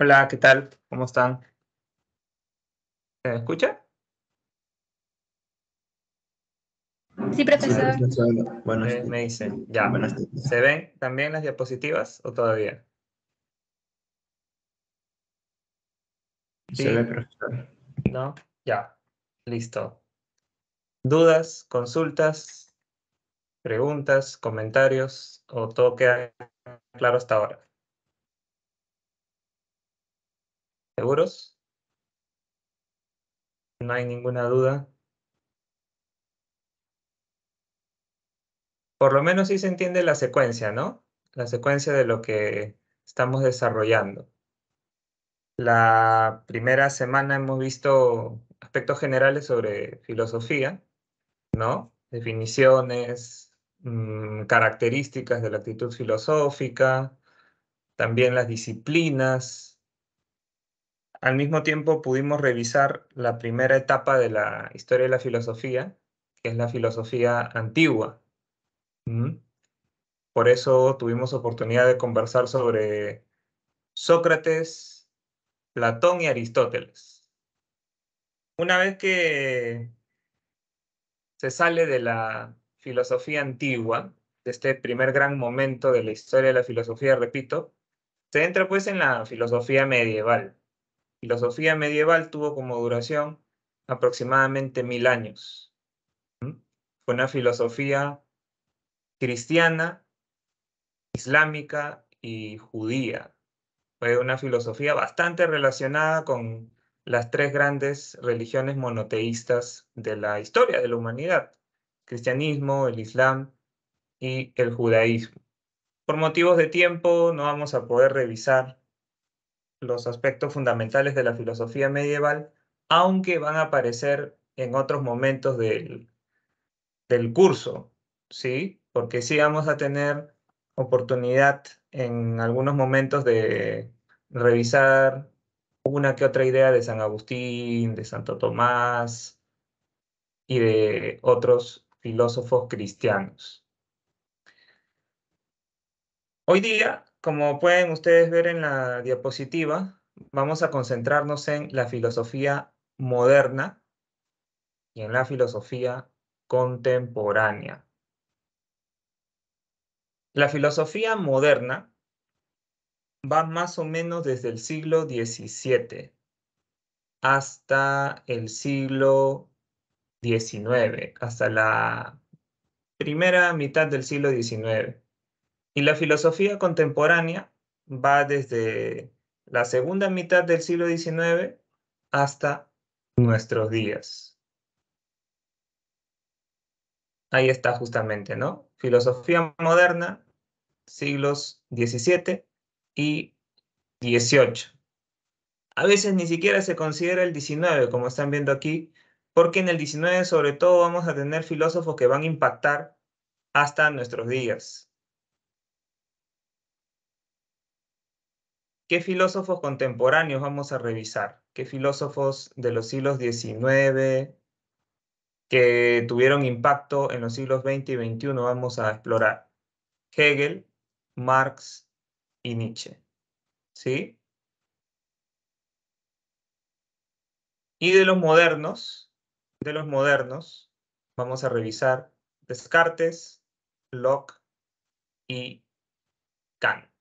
Hola, ¿qué tal? ¿Cómo están? ¿Se escucha? Sí, profesor. Bueno, me dicen, ya, ¿se ven también las diapositivas o todavía? Sí. Se ve, profesor. ¿No? Ya, listo. ¿Dudas, consultas, preguntas, comentarios o todo queda claro hasta ahora? ¿Seguros? No hay ninguna duda. Por lo menos sí se entiende la secuencia, ¿no? La secuencia de lo que estamos desarrollando. La primera semana hemos visto aspectos generales sobre filosofía, ¿no? Definiciones, mm, características de la actitud filosófica, también las disciplinas, al mismo tiempo pudimos revisar la primera etapa de la historia de la filosofía, que es la filosofía antigua. ¿Mm? Por eso tuvimos oportunidad de conversar sobre Sócrates, Platón y Aristóteles. Una vez que se sale de la filosofía antigua, de este primer gran momento de la historia de la filosofía, repito, se entra pues en la filosofía medieval filosofía medieval tuvo como duración aproximadamente mil años. Fue una filosofía cristiana, islámica y judía. Fue una filosofía bastante relacionada con las tres grandes religiones monoteístas de la historia de la humanidad, cristianismo, el islam y el judaísmo. Por motivos de tiempo no vamos a poder revisar los aspectos fundamentales de la filosofía medieval, aunque van a aparecer en otros momentos del, curso, ¿sí? Porque sí vamos a tener oportunidad en algunos momentos de revisar una que otra idea de San Agustín, de Santo Tomás y de otros filósofos cristianos. Hoy día como pueden ustedes ver en la diapositiva, vamos a concentrarnos en la filosofía moderna y en la filosofía contemporánea. La filosofía moderna va más o menos desde el siglo XVII hasta el siglo XIX, hasta la primera mitad del siglo XIX. Y la filosofía contemporánea va desde la segunda mitad del siglo XIX hasta nuestros días. Ahí está justamente, ¿no? Filosofía moderna, siglos XVII y XVIII. A veces ni siquiera se considera el XIX, como están viendo aquí, porque en el XIX sobre todo vamos a tener filósofos que van a impactar hasta nuestros días. ¿Qué filósofos contemporáneos vamos a revisar? ¿Qué filósofos de los siglos XIX que tuvieron impacto en los siglos XX y XXI vamos a explorar? Hegel, Marx y Nietzsche. ¿Sí? Y de los modernos, de los modernos, vamos a revisar Descartes, Locke y Kant.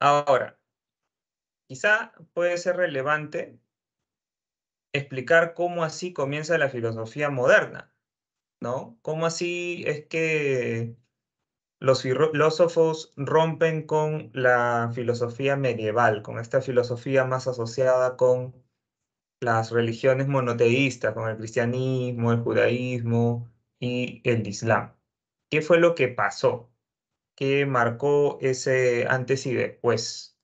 Ahora, quizá puede ser relevante explicar cómo así comienza la filosofía moderna, ¿no? Cómo así es que los filósofos rompen con la filosofía medieval, con esta filosofía más asociada con las religiones monoteístas, con el cristianismo, el judaísmo y el islam. ¿Qué fue lo que pasó? que marcó ese antes y después.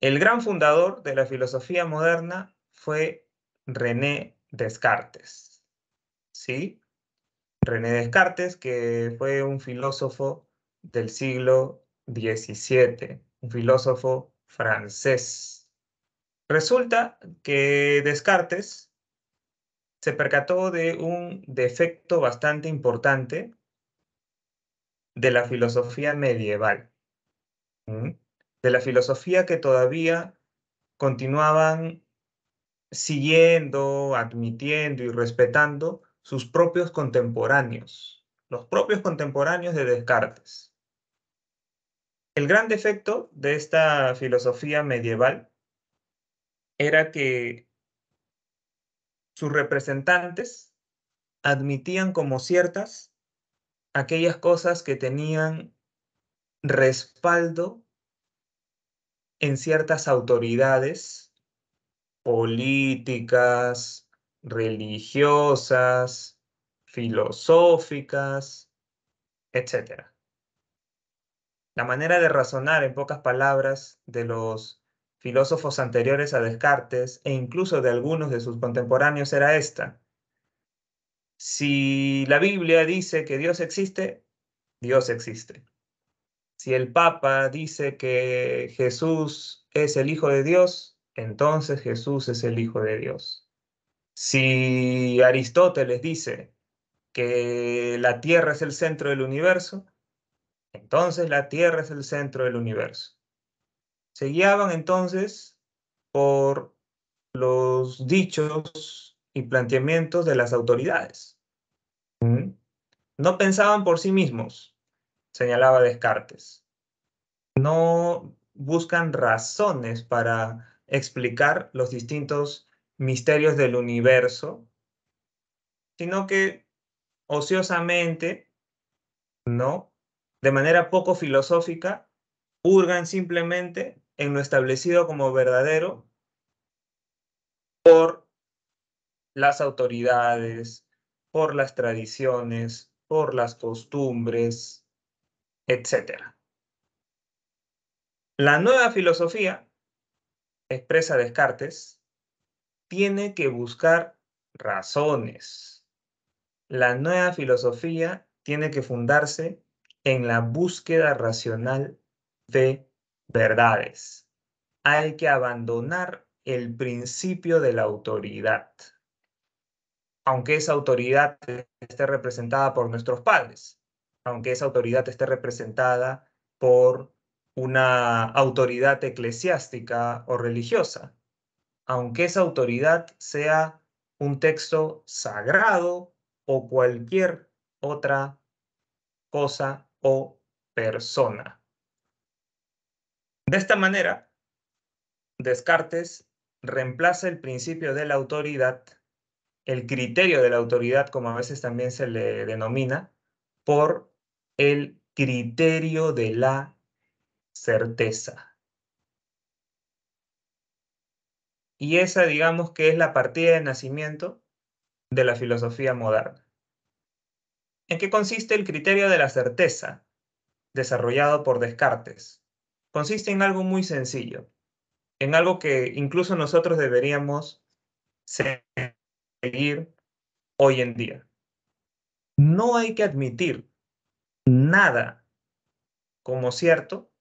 El gran fundador de la filosofía moderna fue René Descartes. ¿Sí? René Descartes, que fue un filósofo del siglo XVII, un filósofo francés. Resulta que Descartes se percató de un defecto bastante importante de la filosofía medieval, de la filosofía que todavía continuaban siguiendo, admitiendo y respetando sus propios contemporáneos, los propios contemporáneos de Descartes. El gran defecto de esta filosofía medieval era que sus representantes admitían como ciertas aquellas cosas que tenían respaldo en ciertas autoridades políticas, religiosas, filosóficas, etc. La manera de razonar, en pocas palabras, de los filósofos anteriores a Descartes e incluso de algunos de sus contemporáneos era esta. Si la Biblia dice que Dios existe, Dios existe. Si el Papa dice que Jesús es el Hijo de Dios, entonces Jesús es el Hijo de Dios. Si Aristóteles dice que la Tierra es el centro del universo, entonces la Tierra es el centro del universo se guiaban entonces por los dichos y planteamientos de las autoridades. No pensaban por sí mismos, señalaba Descartes. No buscan razones para explicar los distintos misterios del universo, sino que ociosamente, ¿no? De manera poco filosófica, hurgan simplemente en lo establecido como verdadero por las autoridades, por las tradiciones, por las costumbres, etc. La nueva filosofía, expresa Descartes, tiene que buscar razones. La nueva filosofía tiene que fundarse en la búsqueda racional de verdades. Hay que abandonar el principio de la autoridad, aunque esa autoridad esté representada por nuestros padres, aunque esa autoridad esté representada por una autoridad eclesiástica o religiosa, aunque esa autoridad sea un texto sagrado o cualquier otra cosa o persona. De esta manera, Descartes reemplaza el principio de la autoridad, el criterio de la autoridad, como a veces también se le denomina, por el criterio de la certeza. Y esa, digamos, que es la partida de nacimiento de la filosofía moderna. ¿En qué consiste el criterio de la certeza desarrollado por Descartes? consiste en algo muy sencillo, en algo que incluso nosotros deberíamos seguir hoy en día. No hay que admitir nada como cierto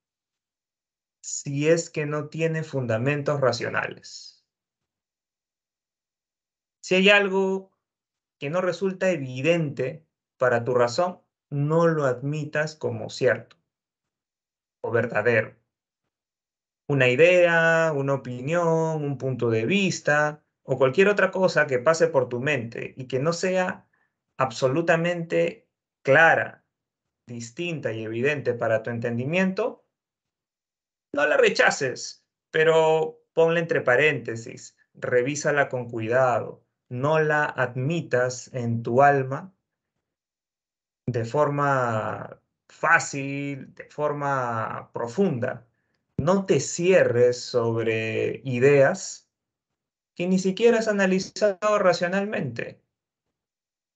si es que no tiene fundamentos racionales. Si hay algo que no resulta evidente para tu razón, no lo admitas como cierto o verdadero una idea, una opinión, un punto de vista o cualquier otra cosa que pase por tu mente y que no sea absolutamente clara, distinta y evidente para tu entendimiento, no la rechaces, pero ponla entre paréntesis, revísala con cuidado, no la admitas en tu alma de forma fácil, de forma profunda, no te cierres sobre ideas que ni siquiera has analizado racionalmente.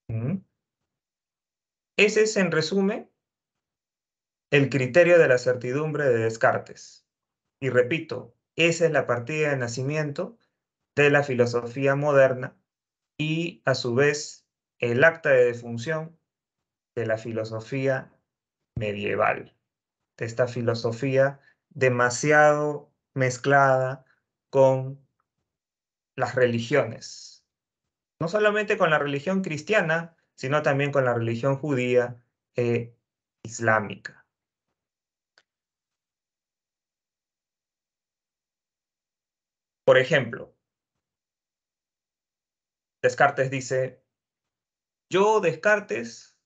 ¿Mm? Ese es, en resumen, el criterio de la certidumbre de Descartes. Y repito, esa es la partida de nacimiento de la filosofía moderna y, a su vez, el acta de defunción de la filosofía medieval, de esta filosofía demasiado mezclada con las religiones. No solamente con la religión cristiana, sino también con la religión judía e islámica. Por ejemplo, Descartes dice, yo Descartes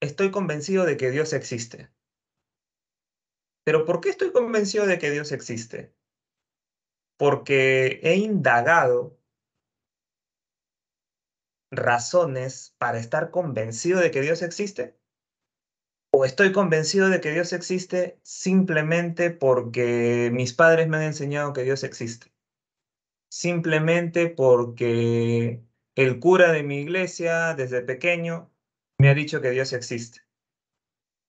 estoy convencido de que Dios existe. Pero ¿por qué estoy convencido de que Dios existe? Porque he indagado razones para estar convencido de que Dios existe. O estoy convencido de que Dios existe simplemente porque mis padres me han enseñado que Dios existe. Simplemente porque el cura de mi iglesia desde pequeño me ha dicho que Dios existe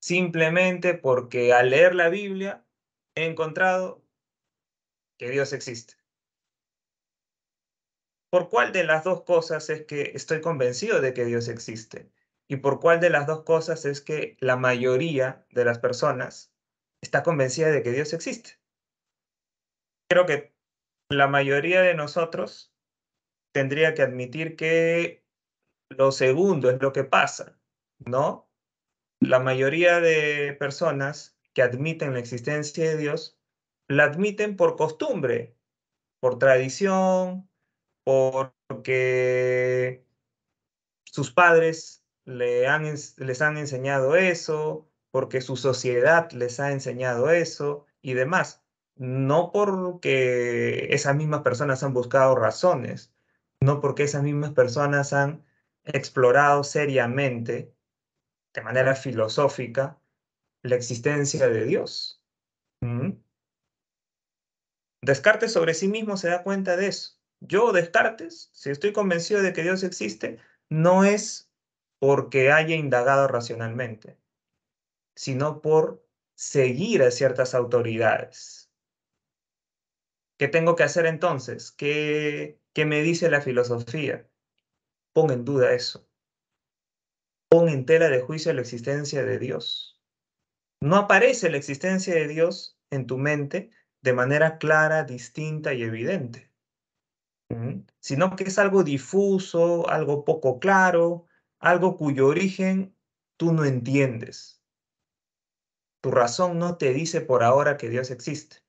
simplemente porque al leer la Biblia he encontrado que Dios existe. ¿Por cuál de las dos cosas es que estoy convencido de que Dios existe? ¿Y por cuál de las dos cosas es que la mayoría de las personas está convencida de que Dios existe? Creo que la mayoría de nosotros tendría que admitir que lo segundo es lo que pasa, ¿no? La mayoría de personas que admiten la existencia de Dios la admiten por costumbre, por tradición, porque sus padres les han enseñado eso, porque su sociedad les ha enseñado eso y demás. No porque esas mismas personas han buscado razones, no porque esas mismas personas han explorado seriamente de manera filosófica la existencia de Dios. ¿Mm? Descartes sobre sí mismo se da cuenta de eso. Yo, Descartes, si estoy convencido de que Dios existe, no es porque haya indagado racionalmente, sino por seguir a ciertas autoridades. ¿Qué tengo que hacer entonces? ¿Qué, qué me dice la filosofía? Pongo en duda eso. Pon en tela de juicio la existencia de Dios. No aparece la existencia de Dios en tu mente de manera clara, distinta y evidente, sino que es algo difuso, algo poco claro, algo cuyo origen tú no entiendes. Tu razón no te dice por ahora que Dios existe.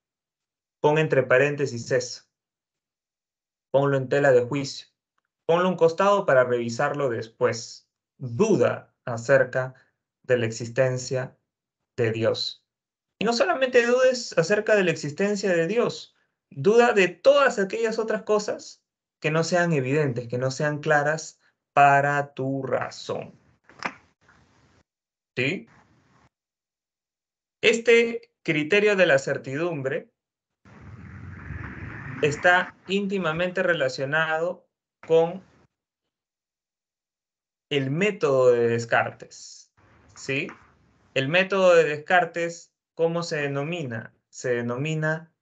Pon entre paréntesis eso. Ponlo en tela de juicio. Ponlo a un costado para revisarlo después duda acerca de la existencia de Dios. Y no solamente dudes acerca de la existencia de Dios, duda de todas aquellas otras cosas que no sean evidentes, que no sean claras para tu razón. ¿Sí? Este criterio de la certidumbre está íntimamente relacionado con el método de Descartes. ¿Sí? El método de Descartes, ¿cómo se denomina? Se denomina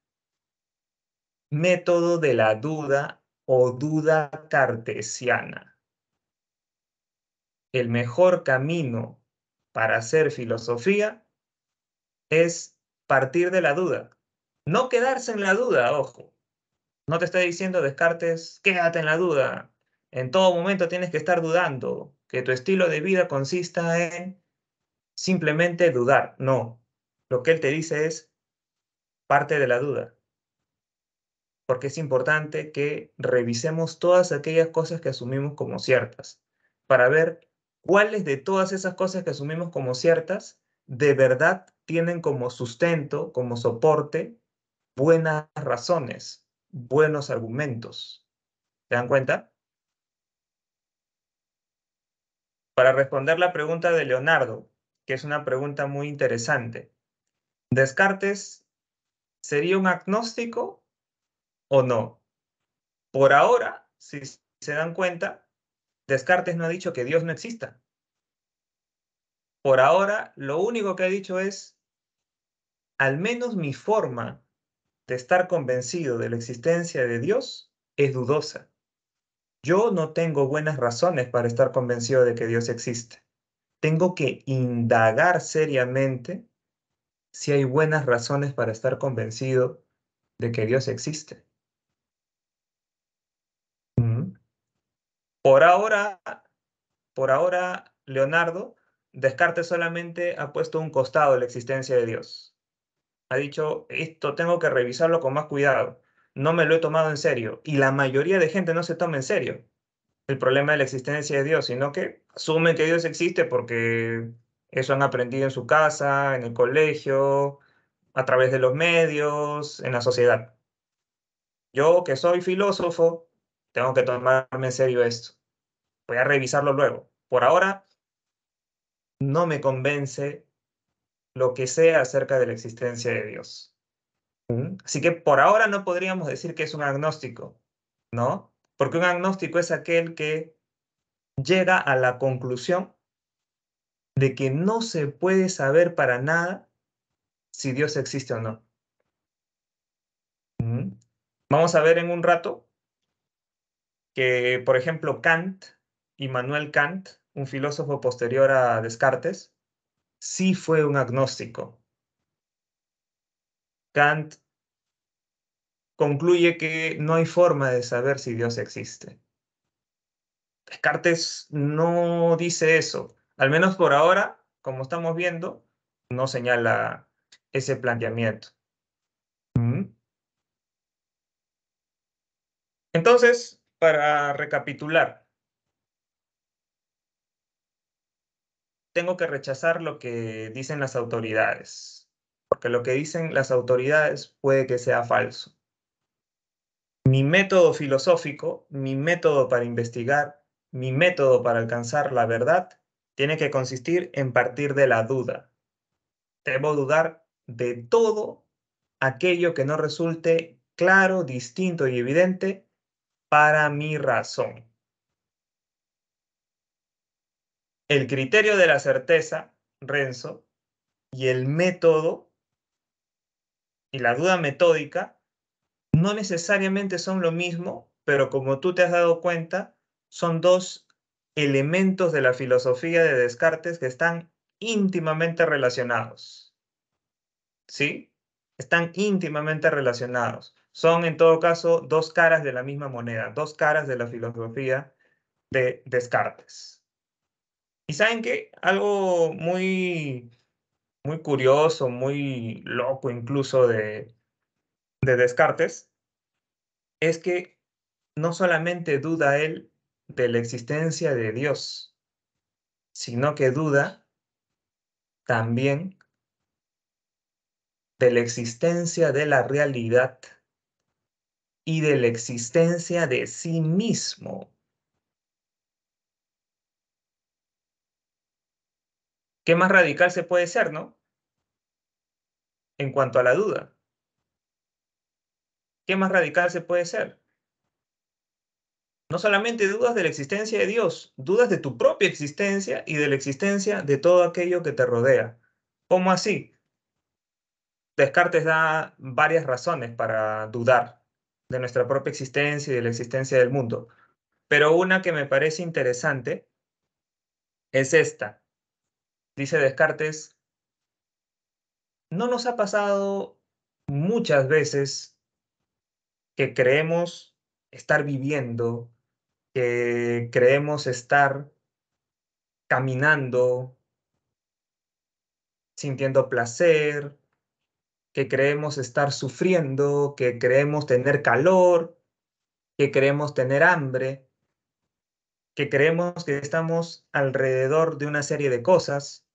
método de la duda o duda cartesiana. El mejor camino para hacer filosofía es partir de la duda. No quedarse en la duda, ojo. No te estoy diciendo Descartes, quédate en la duda, en todo momento tienes que estar dudando, que tu estilo de vida consista en simplemente dudar. No, lo que él te dice es parte de la duda, porque es importante que revisemos todas aquellas cosas que asumimos como ciertas, para ver cuáles de todas esas cosas que asumimos como ciertas de verdad tienen como sustento, como soporte, buenas razones, buenos argumentos. ¿Te dan cuenta? Para responder la pregunta de Leonardo, que es una pregunta muy interesante, ¿Descartes sería un agnóstico o no? Por ahora, si se dan cuenta, Descartes no ha dicho que Dios no exista. Por ahora, lo único que ha dicho es, al menos mi forma de estar convencido de la existencia de Dios es dudosa. Yo no tengo buenas razones para estar convencido de que Dios existe. Tengo que indagar seriamente si hay buenas razones para estar convencido de que Dios existe. Por ahora, por ahora, Leonardo, Descartes solamente ha puesto un costado la existencia de Dios. Ha dicho, esto tengo que revisarlo con más cuidado no me lo he tomado en serio. Y la mayoría de gente no se toma en serio el problema de la existencia de Dios, sino que asumen que Dios existe porque eso han aprendido en su casa, en el colegio, a través de los medios, en la sociedad. Yo que soy filósofo, tengo que tomarme en serio esto. Voy a revisarlo luego. Por ahora, no me convence lo que sea acerca de la existencia de Dios. Así que por ahora no podríamos decir que es un agnóstico, ¿no? Porque un agnóstico es aquel que llega a la conclusión de que no se puede saber para nada si Dios existe o no. Vamos a ver en un rato que, por ejemplo, Kant, Immanuel Kant, un filósofo posterior a Descartes, sí fue un agnóstico. Kant concluye que no hay forma de saber si Dios existe. Descartes no dice eso, al menos por ahora, como estamos viendo, no señala ese planteamiento. Mm. Entonces, para recapitular, tengo que rechazar lo que dicen las autoridades, porque lo que dicen las autoridades puede que sea falso mi método filosófico, mi método para investigar, mi método para alcanzar la verdad, tiene que consistir en partir de la duda. Debo dudar de todo aquello que no resulte claro, distinto y evidente para mi razón. El criterio de la certeza, Renzo, y el método y la duda metódica no necesariamente son lo mismo, pero como tú te has dado cuenta, son dos elementos de la filosofía de Descartes que están íntimamente relacionados. ¿Sí? Están íntimamente relacionados. Son en todo caso dos caras de la misma moneda, dos caras de la filosofía de Descartes. ¿Y saben qué? Algo muy, muy curioso, muy loco incluso de, de Descartes es que no solamente duda él de la existencia de Dios, sino que duda también de la existencia de la realidad y de la existencia de sí mismo. ¿Qué más radical se puede ser, no? En cuanto a la duda. ¿Qué más radical se puede ser? No solamente dudas de la existencia de Dios, dudas de tu propia existencia y de la existencia de todo aquello que te rodea. ¿Cómo así? Descartes da varias razones para dudar de nuestra propia existencia y de la existencia del mundo. Pero una que me parece interesante es esta. Dice Descartes, ¿no nos ha pasado muchas veces que creemos estar viviendo, que creemos estar caminando, sintiendo placer, que creemos estar sufriendo, que creemos tener calor, que creemos tener hambre, que creemos que estamos alrededor de una serie de cosas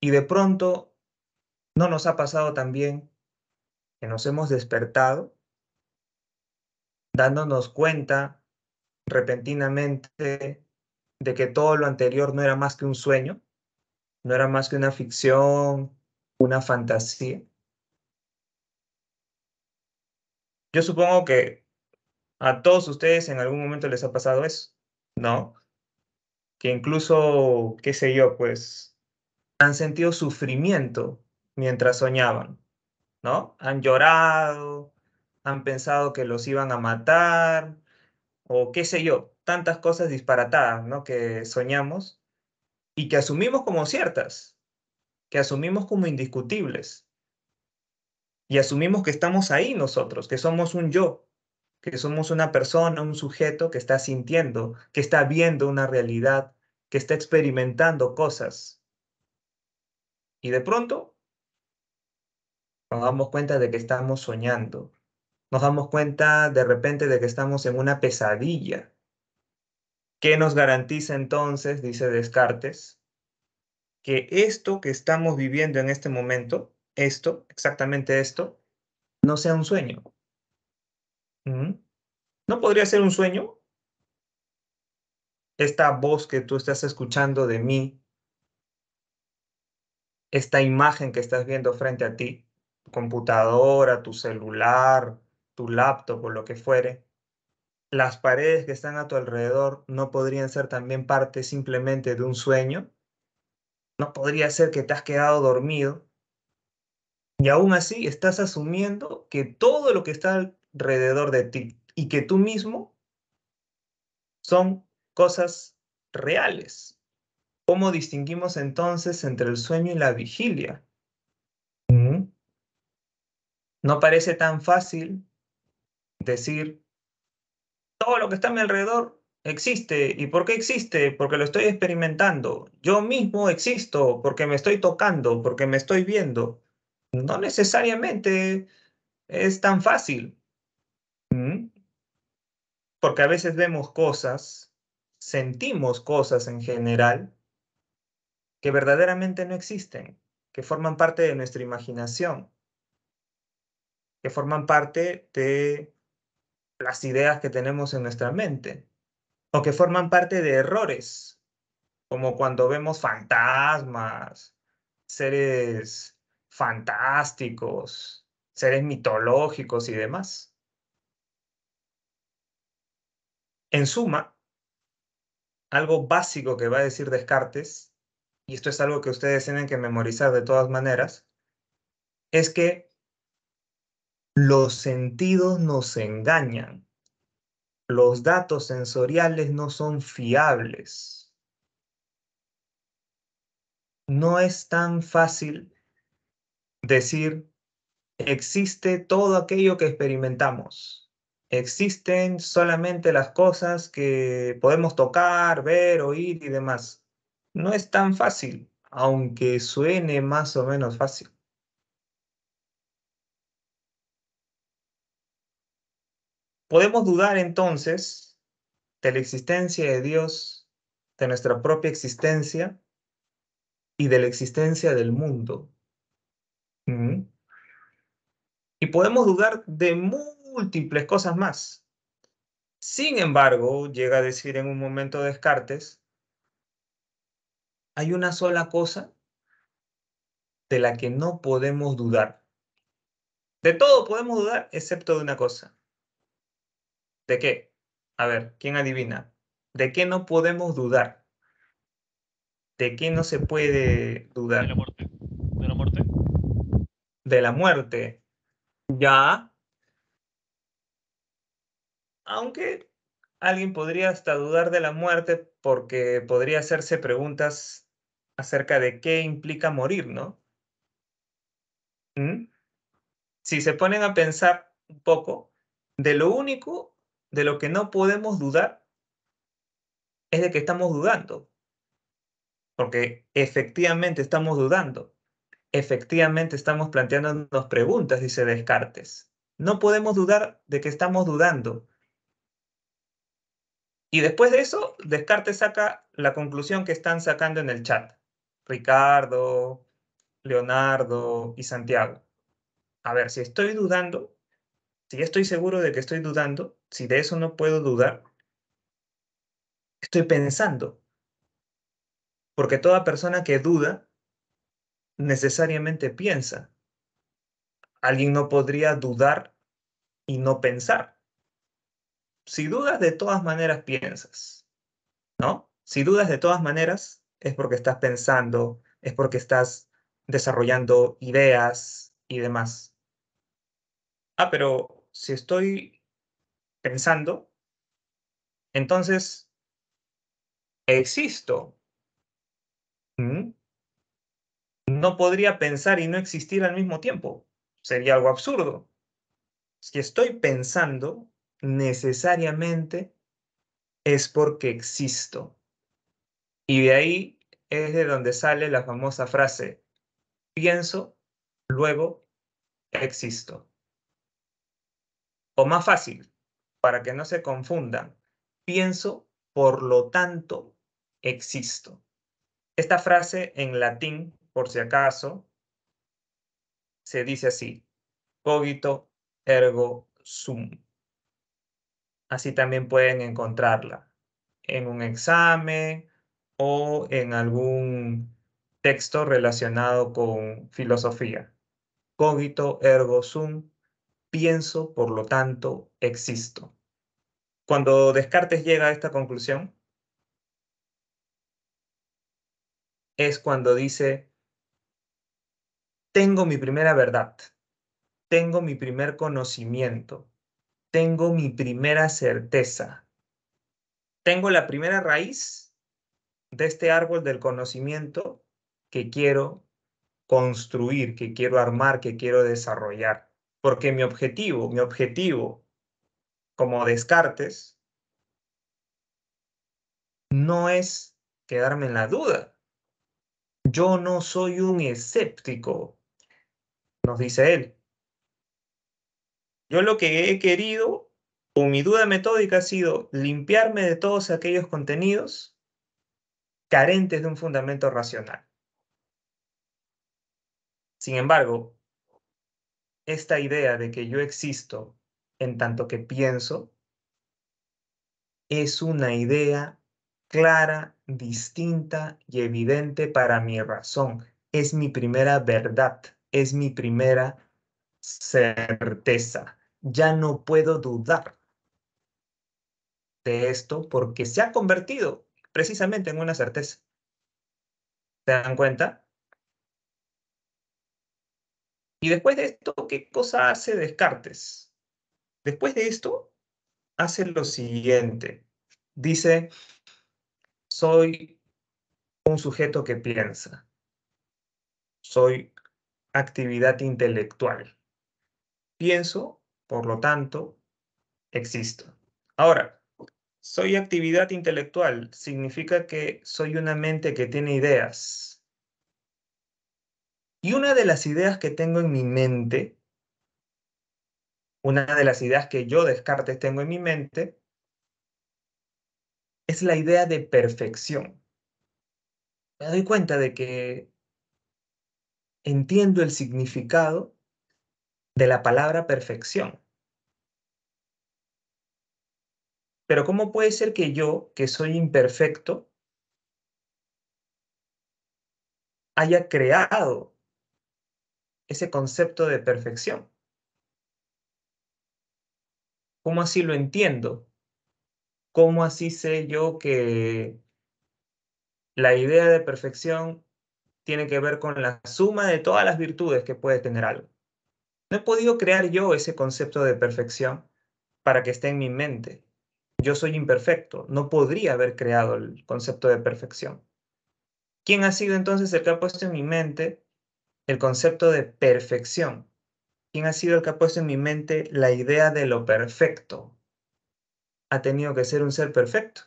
y de pronto no nos ha pasado también que nos hemos despertado, dándonos cuenta repentinamente de que todo lo anterior no era más que un sueño, no era más que una ficción, una fantasía. Yo supongo que a todos ustedes en algún momento les ha pasado eso, ¿no? Que incluso, qué sé yo, pues han sentido sufrimiento mientras soñaban. ¿no? Han llorado, han pensado que los iban a matar, o qué sé yo, tantas cosas disparatadas, ¿no? Que soñamos y que asumimos como ciertas, que asumimos como indiscutibles. Y asumimos que estamos ahí nosotros, que somos un yo, que somos una persona, un sujeto que está sintiendo, que está viendo una realidad, que está experimentando cosas. Y de pronto nos damos cuenta de que estamos soñando, nos damos cuenta de repente de que estamos en una pesadilla. ¿Qué nos garantiza entonces, dice Descartes, que esto que estamos viviendo en este momento, esto, exactamente esto, no sea un sueño? ¿Mm? ¿No podría ser un sueño? Esta voz que tú estás escuchando de mí, esta imagen que estás viendo frente a ti, computadora, tu celular, tu laptop o lo que fuere, las paredes que están a tu alrededor no podrían ser también parte simplemente de un sueño. No podría ser que te has quedado dormido. Y aún así estás asumiendo que todo lo que está alrededor de ti y que tú mismo son cosas reales. ¿Cómo distinguimos entonces entre el sueño y la vigilia? No parece tan fácil decir, todo lo que está a mi alrededor existe. ¿Y por qué existe? Porque lo estoy experimentando. Yo mismo existo porque me estoy tocando, porque me estoy viendo. No necesariamente es tan fácil. ¿Mm? Porque a veces vemos cosas, sentimos cosas en general que verdaderamente no existen, que forman parte de nuestra imaginación que forman parte de las ideas que tenemos en nuestra mente o que forman parte de errores, como cuando vemos fantasmas, seres fantásticos, seres mitológicos y demás. En suma, algo básico que va a decir Descartes, y esto es algo que ustedes tienen que memorizar de todas maneras, es que los sentidos nos engañan. Los datos sensoriales no son fiables. No es tan fácil decir, existe todo aquello que experimentamos. Existen solamente las cosas que podemos tocar, ver, oír y demás. No es tan fácil, aunque suene más o menos fácil. Podemos dudar entonces de la existencia de Dios, de nuestra propia existencia y de la existencia del mundo. Mm. Y podemos dudar de múltiples cosas más. Sin embargo, llega a decir en un momento Descartes, hay una sola cosa de la que no podemos dudar. De todo podemos dudar, excepto de una cosa, ¿De qué? A ver, ¿quién adivina? ¿De qué no podemos dudar? ¿De qué no se puede dudar? De la muerte. De la muerte. De la muerte. Ya. Aunque alguien podría hasta dudar de la muerte porque podría hacerse preguntas acerca de qué implica morir, ¿no? ¿Mm? Si se ponen a pensar un poco, de lo único de lo que no podemos dudar es de que estamos dudando. Porque efectivamente estamos dudando. Efectivamente estamos planteándonos preguntas, dice Descartes. No podemos dudar de que estamos dudando. Y después de eso, Descartes saca la conclusión que están sacando en el chat. Ricardo, Leonardo y Santiago. A ver, si estoy dudando, si estoy seguro de que estoy dudando, si de eso no puedo dudar, estoy pensando. Porque toda persona que duda necesariamente piensa. Alguien no podría dudar y no pensar. Si dudas, de todas maneras piensas, ¿no? Si dudas, de todas maneras, es porque estás pensando, es porque estás desarrollando ideas y demás. Ah, pero si estoy pensando, entonces existo. Mm. No podría pensar y no existir al mismo tiempo. Sería algo absurdo. Si estoy pensando, necesariamente es porque existo. Y de ahí es de donde sale la famosa frase, pienso, luego existo. O más fácil, para que no se confundan, pienso, por lo tanto, existo. Esta frase en latín, por si acaso, se dice así, cogito ergo sum. Así también pueden encontrarla en un examen o en algún texto relacionado con filosofía. Cogito ergo sum pienso, por lo tanto, existo. Cuando Descartes llega a esta conclusión, es cuando dice, tengo mi primera verdad, tengo mi primer conocimiento, tengo mi primera certeza, tengo la primera raíz de este árbol del conocimiento que quiero construir, que quiero armar, que quiero desarrollar. Porque mi objetivo, mi objetivo como Descartes, no es quedarme en la duda. Yo no soy un escéptico, nos dice él. Yo lo que he querido, o mi duda metódica ha sido limpiarme de todos aquellos contenidos carentes de un fundamento racional. Sin embargo, esta idea de que yo existo en tanto que pienso es una idea clara, distinta y evidente para mi razón. Es mi primera verdad, es mi primera certeza. Ya no puedo dudar de esto porque se ha convertido precisamente en una certeza. ¿Se dan cuenta? Y después de esto, ¿qué cosa hace Descartes? Después de esto, hace lo siguiente. Dice, soy un sujeto que piensa. Soy actividad intelectual. Pienso, por lo tanto, existo. Ahora, soy actividad intelectual significa que soy una mente que tiene ideas y una de las ideas que tengo en mi mente, una de las ideas que yo, Descartes, tengo en mi mente, es la idea de perfección. Me doy cuenta de que entiendo el significado de la palabra perfección. Pero ¿cómo puede ser que yo, que soy imperfecto, haya creado ese concepto de perfección? ¿Cómo así lo entiendo? ¿Cómo así sé yo que la idea de perfección tiene que ver con la suma de todas las virtudes que puede tener algo? No he podido crear yo ese concepto de perfección para que esté en mi mente. Yo soy imperfecto, no podría haber creado el concepto de perfección. ¿Quién ha sido entonces el que ha puesto en mi mente el concepto de perfección. ¿Quién ha sido el que ha puesto en mi mente la idea de lo perfecto? Ha tenido que ser un ser perfecto.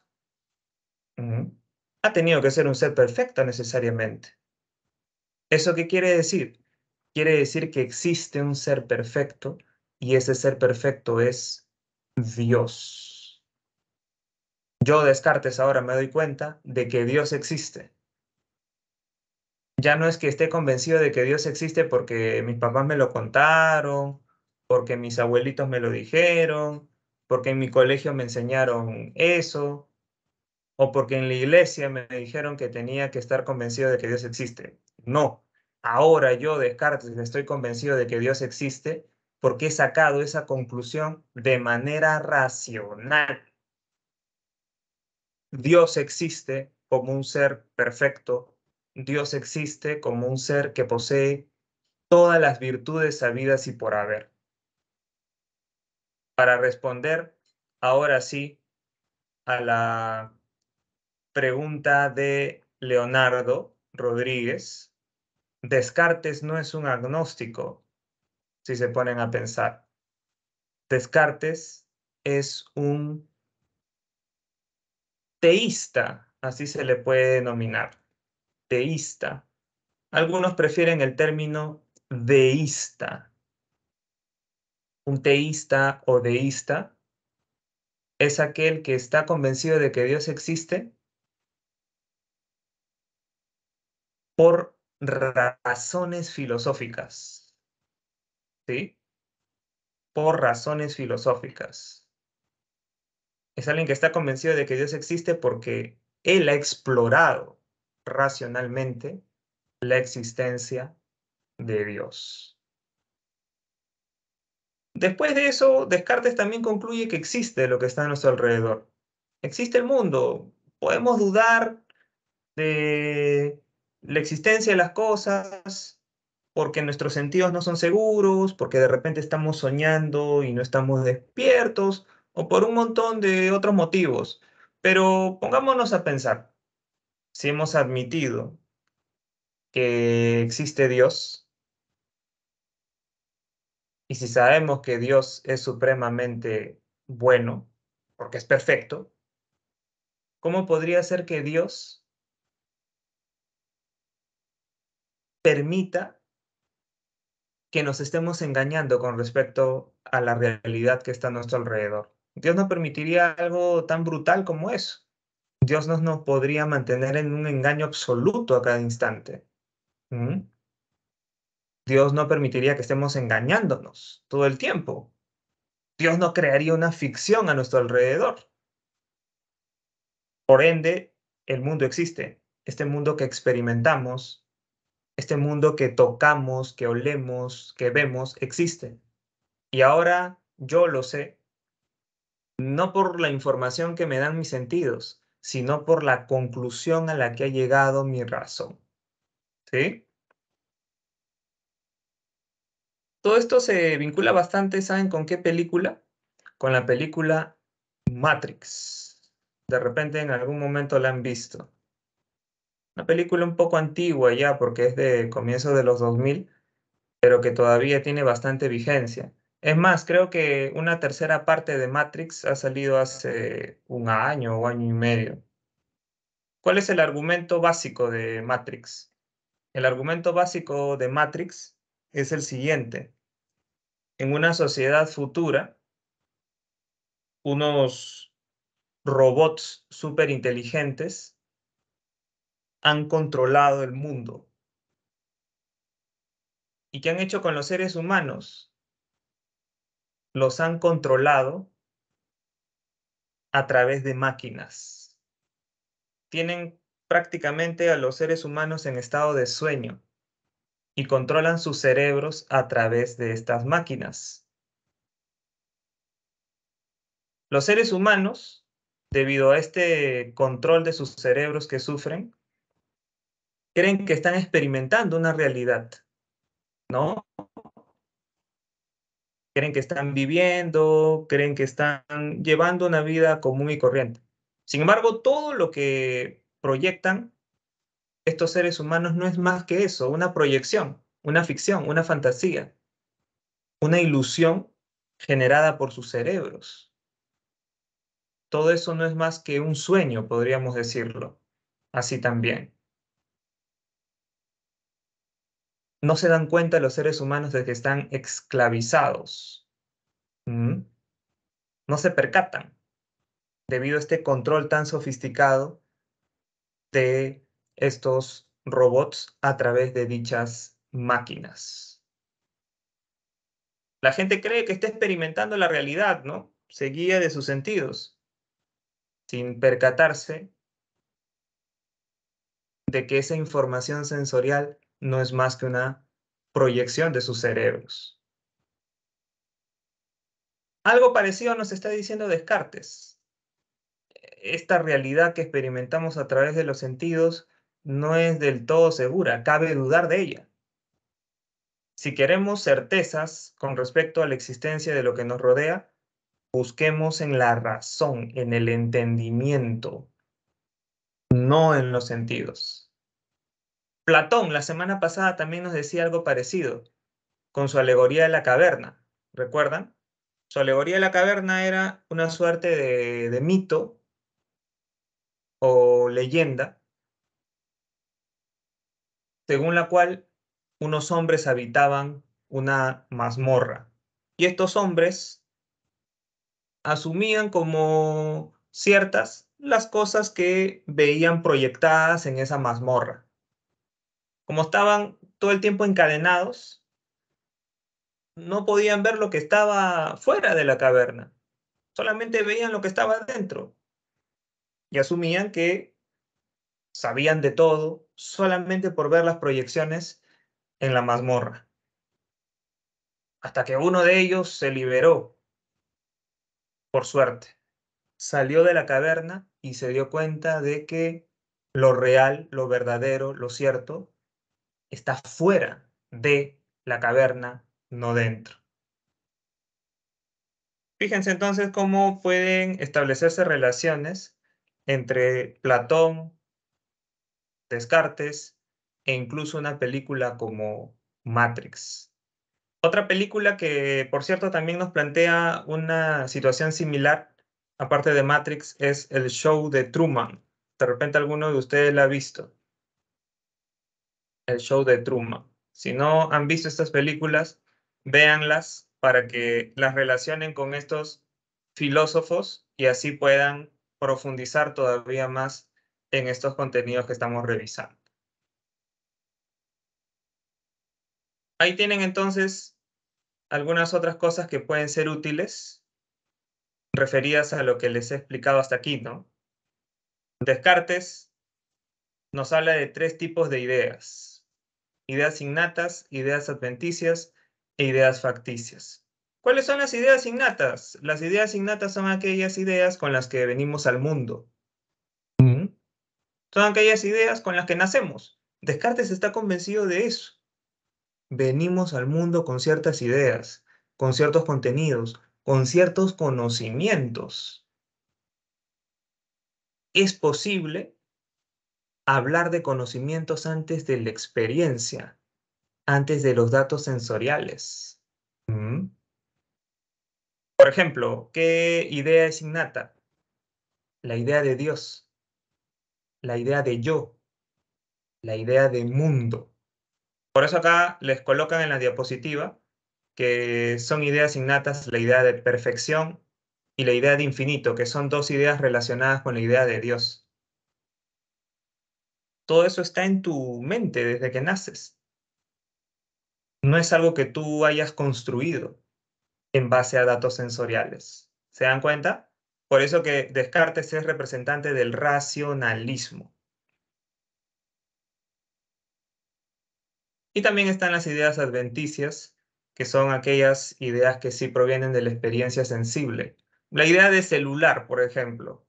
Ha tenido que ser un ser perfecto necesariamente. ¿Eso qué quiere decir? Quiere decir que existe un ser perfecto y ese ser perfecto es Dios. Yo, Descartes, ahora me doy cuenta de que Dios existe ya no es que esté convencido de que Dios existe porque mis papás me lo contaron, porque mis abuelitos me lo dijeron, porque en mi colegio me enseñaron eso, o porque en la iglesia me dijeron que tenía que estar convencido de que Dios existe. No, ahora yo, Descartes, estoy convencido de que Dios existe porque he sacado esa conclusión de manera racional. Dios existe como un ser perfecto, Dios existe como un ser que posee todas las virtudes sabidas y por haber. Para responder ahora sí a la pregunta de Leonardo Rodríguez, Descartes no es un agnóstico, si se ponen a pensar. Descartes es un teísta, así se le puede denominar. Algunos prefieren el término deísta. Un teísta o deísta es aquel que está convencido de que Dios existe por razones filosóficas. ¿Sí? Por razones filosóficas. Es alguien que está convencido de que Dios existe porque él ha explorado racionalmente la existencia de Dios. Después de eso, Descartes también concluye que existe lo que está a nuestro alrededor. Existe el mundo. Podemos dudar de la existencia de las cosas porque nuestros sentidos no son seguros, porque de repente estamos soñando y no estamos despiertos, o por un montón de otros motivos. Pero pongámonos a pensar, si hemos admitido que existe Dios, y si sabemos que Dios es supremamente bueno, porque es perfecto, ¿cómo podría ser que Dios permita que nos estemos engañando con respecto a la realidad que está a nuestro alrededor? Dios no permitiría algo tan brutal como eso. Dios no nos podría mantener en un engaño absoluto a cada instante. Dios no permitiría que estemos engañándonos todo el tiempo. Dios no crearía una ficción a nuestro alrededor. Por ende, el mundo existe. Este mundo que experimentamos, este mundo que tocamos, que olemos, que vemos, existe. Y ahora yo lo sé, no por la información que me dan mis sentidos, sino por la conclusión a la que ha llegado mi razón. ¿Sí? Todo esto se vincula bastante, ¿saben con qué película? Con la película Matrix. De repente en algún momento la han visto. Una película un poco antigua ya, porque es de comienzo de los 2000, pero que todavía tiene bastante vigencia. Es más, creo que una tercera parte de Matrix ha salido hace un año o año y medio. ¿Cuál es el argumento básico de Matrix? El argumento básico de Matrix es el siguiente. En una sociedad futura, unos robots superinteligentes han controlado el mundo. ¿Y qué han hecho con los seres humanos? los han controlado a través de máquinas. Tienen prácticamente a los seres humanos en estado de sueño y controlan sus cerebros a través de estas máquinas. Los seres humanos, debido a este control de sus cerebros que sufren, creen que están experimentando una realidad, ¿no? creen que están viviendo, creen que están llevando una vida común y corriente. Sin embargo, todo lo que proyectan estos seres humanos no es más que eso, una proyección, una ficción, una fantasía, una ilusión generada por sus cerebros. Todo eso no es más que un sueño, podríamos decirlo, así también. no se dan cuenta los seres humanos de que están esclavizados. ¿Mm? No se percatan debido a este control tan sofisticado de estos robots a través de dichas máquinas. La gente cree que está experimentando la realidad, ¿no? Se guía de sus sentidos, sin percatarse de que esa información sensorial no es más que una proyección de sus cerebros. Algo parecido nos está diciendo Descartes. Esta realidad que experimentamos a través de los sentidos no es del todo segura, cabe dudar de ella. Si queremos certezas con respecto a la existencia de lo que nos rodea, busquemos en la razón, en el entendimiento, no en los sentidos. Platón la semana pasada también nos decía algo parecido con su alegoría de la caverna, ¿recuerdan? Su alegoría de la caverna era una suerte de, mito o leyenda, según la cual unos hombres habitaban una mazmorra. Y estos hombres asumían como ciertas las cosas que veían proyectadas en esa mazmorra como estaban todo el tiempo encadenados, no podían ver lo que estaba fuera de la caverna, solamente veían lo que estaba dentro y asumían que sabían de todo solamente por ver las proyecciones en la mazmorra. Hasta que uno de ellos se liberó, por suerte, salió de la caverna y se dio cuenta de que lo real, lo verdadero, lo cierto, está fuera de la caverna, no dentro. Fíjense entonces cómo pueden establecerse relaciones entre Platón, Descartes e incluso una película como Matrix. Otra película que, por cierto, también nos plantea una situación similar, aparte de Matrix, es el show de Truman. De repente alguno de ustedes la ha visto el show de Truman. Si no han visto estas películas, véanlas para que las relacionen con estos filósofos y así puedan profundizar todavía más en estos contenidos que estamos revisando. Ahí tienen entonces algunas otras cosas que pueden ser útiles referidas a lo que les he explicado hasta aquí, ¿no? Descartes nos habla de tres tipos de ideas ideas innatas, ideas adventicias e ideas facticias. ¿Cuáles son las ideas innatas? Las ideas innatas son aquellas ideas con las que venimos al mundo. Mm. Son aquellas ideas con las que nacemos. Descartes está convencido de eso. Venimos al mundo con ciertas ideas, con ciertos contenidos, con ciertos conocimientos. Es posible hablar de conocimientos antes de la experiencia, antes de los datos sensoriales. Por ejemplo, ¿qué idea es innata? La idea de Dios, la idea de yo, la idea de mundo. Por eso acá les colocan en la diapositiva que son ideas innatas la idea de perfección y la idea de infinito, que son dos ideas relacionadas con la idea de Dios todo eso está en tu mente desde que naces. No es algo que tú hayas construido en base a datos sensoriales. ¿Se dan cuenta? Por eso que Descartes es representante del racionalismo. Y también están las ideas adventicias, que son aquellas ideas que sí provienen de la experiencia sensible. La idea de celular, por ejemplo.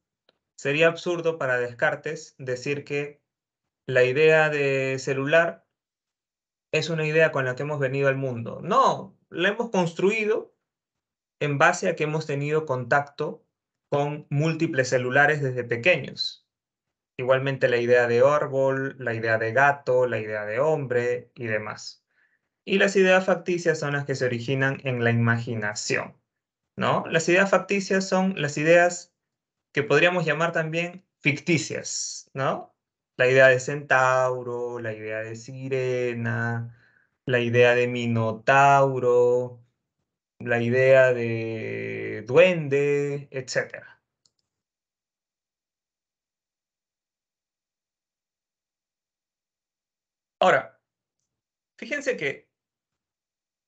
Sería absurdo para Descartes decir que la idea de celular es una idea con la que hemos venido al mundo. No, la hemos construido en base a que hemos tenido contacto con múltiples celulares desde pequeños. Igualmente la idea de árbol, la idea de gato, la idea de hombre y demás. Y las ideas facticias son las que se originan en la imaginación, ¿no? Las ideas facticias son las ideas que podríamos llamar también ficticias, ¿no? la idea de centauro, la idea de sirena, la idea de minotauro, la idea de duende, etc. Ahora, fíjense que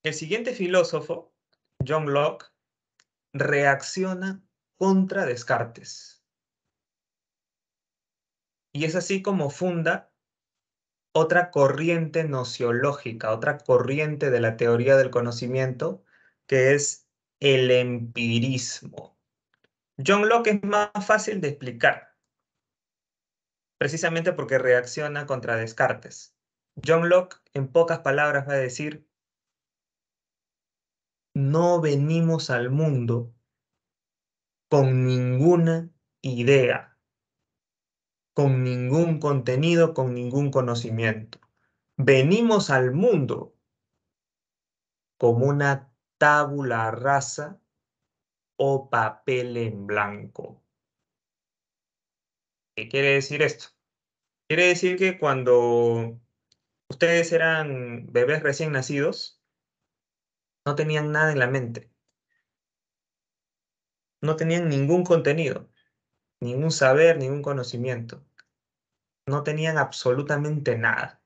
el siguiente filósofo, John Locke, reacciona contra Descartes. Y es así como funda otra corriente nociológica, otra corriente de la teoría del conocimiento, que es el empirismo. John Locke es más fácil de explicar, precisamente porque reacciona contra Descartes. John Locke, en pocas palabras, va a decir, no venimos al mundo con ninguna idea con ningún contenido, con ningún conocimiento. Venimos al mundo como una tábula rasa o papel en blanco. ¿Qué quiere decir esto? Quiere decir que cuando ustedes eran bebés recién nacidos, no tenían nada en la mente. No tenían ningún contenido ningún saber, ningún conocimiento. No tenían absolutamente nada.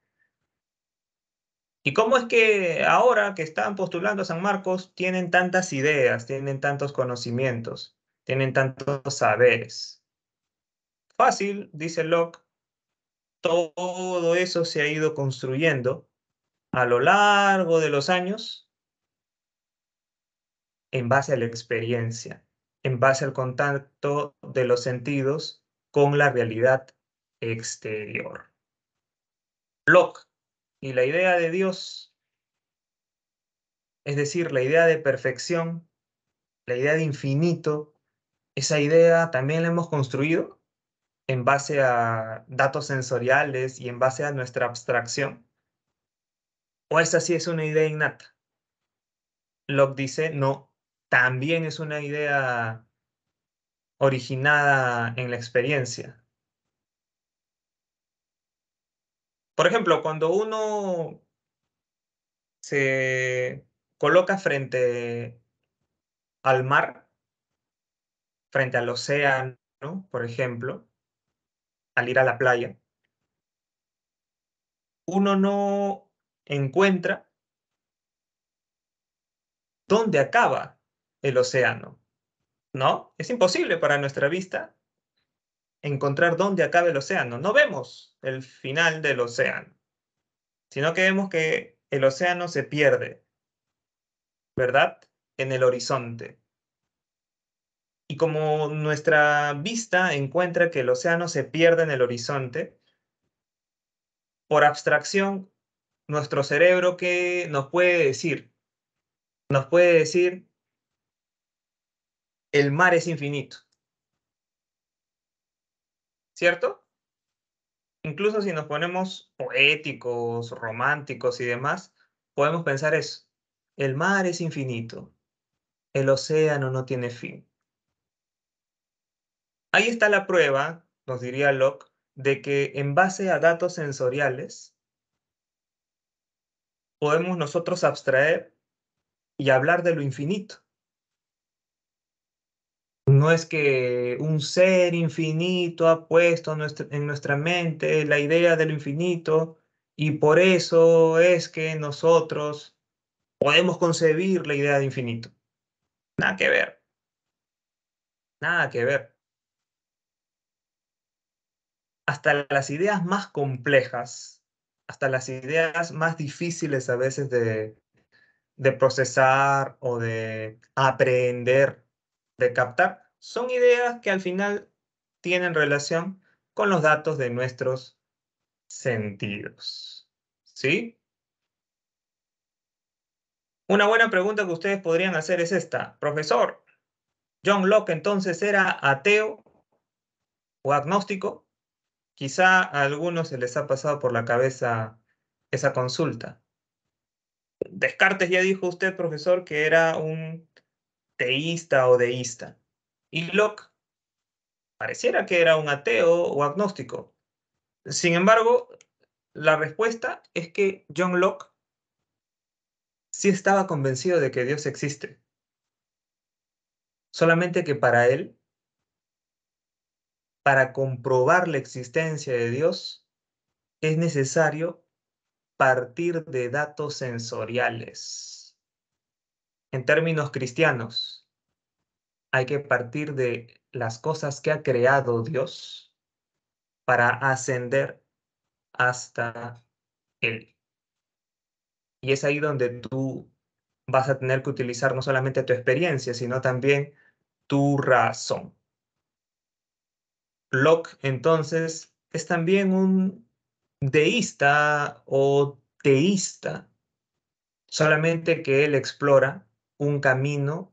¿Y cómo es que ahora que están postulando a San Marcos tienen tantas ideas, tienen tantos conocimientos, tienen tantos saberes? Fácil, dice Locke, todo eso se ha ido construyendo a lo largo de los años en base a la experiencia, en base al contacto de los sentidos con la realidad exterior. Locke y la idea de Dios, es decir, la idea de perfección, la idea de infinito, esa idea también la hemos construido en base a datos sensoriales y en base a nuestra abstracción. ¿O esa sí es una idea innata? Locke dice, no, también es una idea originada en la experiencia. Por ejemplo, cuando uno se coloca frente al mar, frente al océano, por ejemplo, al ir a la playa, uno no encuentra dónde acaba el océano. ¿No? Es imposible para nuestra vista encontrar dónde acaba el océano. No vemos el final del océano, sino que vemos que el océano se pierde, ¿verdad? En el horizonte. Y como nuestra vista encuentra que el océano se pierde en el horizonte, por abstracción, nuestro cerebro que nos puede decir, nos puede decir, el mar es infinito. ¿Cierto? Incluso si nos ponemos poéticos, románticos y demás, podemos pensar eso. El mar es infinito. El océano no tiene fin. Ahí está la prueba, nos diría Locke, de que en base a datos sensoriales podemos nosotros abstraer y hablar de lo infinito no es que un ser infinito ha puesto en nuestra mente la idea del infinito y por eso es que nosotros podemos concebir la idea de infinito. Nada que ver. Nada que ver. Hasta las ideas más complejas, hasta las ideas más difíciles a veces de procesar o de aprender de captar, son ideas que al final tienen relación con los datos de nuestros sentidos. ¿Sí? Una buena pregunta que ustedes podrían hacer es esta. Profesor, ¿John Locke entonces era ateo o agnóstico? Quizá a algunos se les ha pasado por la cabeza esa consulta. Descartes ya dijo usted, profesor, que era un teísta o deísta. Y Locke pareciera que era un ateo o agnóstico. Sin embargo, la respuesta es que John Locke sí estaba convencido de que Dios existe. Solamente que para él, para comprobar la existencia de Dios, es necesario partir de datos sensoriales. En términos cristianos, hay que partir de las cosas que ha creado Dios para ascender hasta Él. Y es ahí donde tú vas a tener que utilizar no solamente tu experiencia, sino también tu razón. Locke, entonces, es también un deísta o teísta, solamente que él explora un camino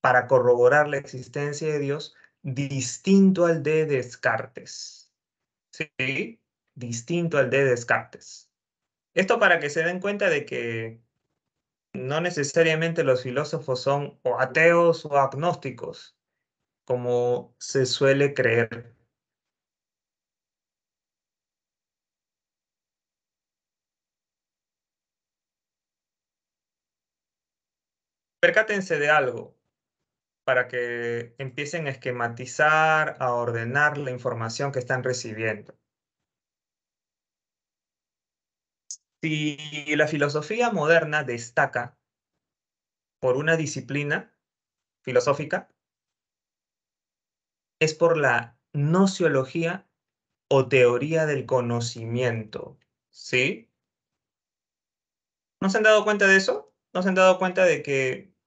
para corroborar la existencia de Dios, distinto al de Descartes. ¿Sí? Distinto al de Descartes. Esto para que se den cuenta de que no necesariamente los filósofos son o ateos o agnósticos, como se suele creer. Percátense de algo para que empiecen a esquematizar, a ordenar la información que están recibiendo. Si la filosofía moderna destaca por una disciplina filosófica, es por la nociología o teoría del conocimiento. ¿Sí? ¿No se han dado cuenta de eso? ¿No se han dado cuenta de que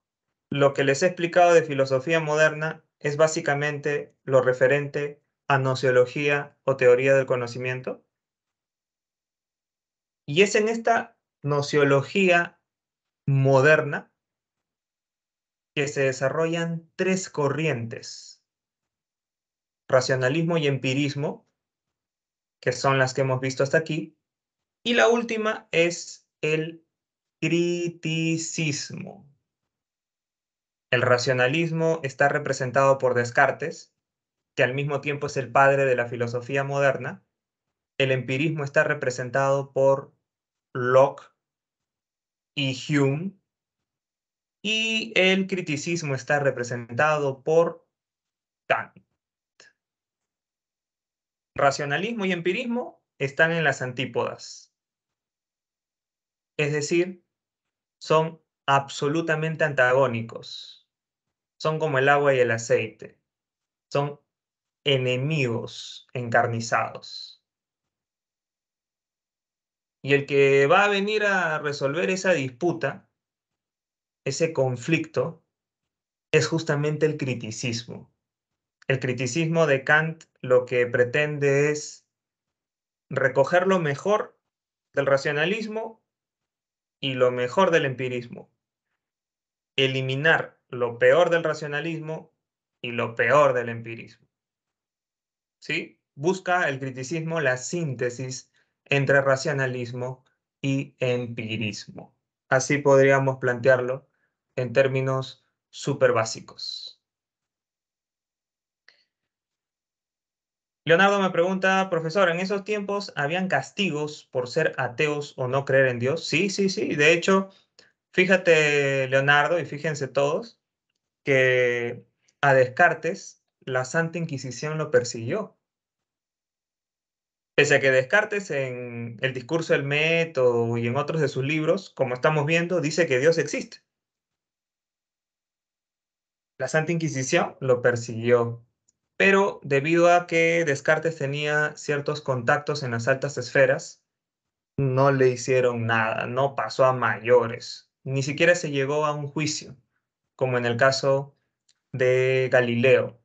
lo que les he explicado de filosofía moderna es básicamente lo referente a nociología o teoría del conocimiento. Y es en esta nociología moderna que se desarrollan tres corrientes. Racionalismo y empirismo, que son las que hemos visto hasta aquí. Y la última es el criticismo. El racionalismo está representado por Descartes, que al mismo tiempo es el padre de la filosofía moderna. El empirismo está representado por Locke y Hume. Y el criticismo está representado por Kant. Racionalismo y empirismo están en las antípodas. Es decir, son absolutamente antagónicos son como el agua y el aceite. Son enemigos encarnizados. Y el que va a venir a resolver esa disputa, ese conflicto, es justamente el criticismo. El criticismo de Kant lo que pretende es recoger lo mejor del racionalismo y lo mejor del empirismo. Eliminar lo peor del racionalismo y lo peor del empirismo. ¿Sí? Busca el criticismo la síntesis entre racionalismo y empirismo. Así podríamos plantearlo en términos súper básicos. Leonardo me pregunta, profesor, ¿en esos tiempos habían castigos por ser ateos o no creer en Dios? Sí, sí, sí. De hecho, fíjate, Leonardo, y fíjense todos, que a Descartes la Santa Inquisición lo persiguió. Pese a que Descartes en el discurso del método y en otros de sus libros, como estamos viendo, dice que Dios existe. La Santa Inquisición lo persiguió, pero debido a que Descartes tenía ciertos contactos en las altas esferas, no le hicieron nada, no pasó a mayores, ni siquiera se llegó a un juicio como en el caso de Galileo.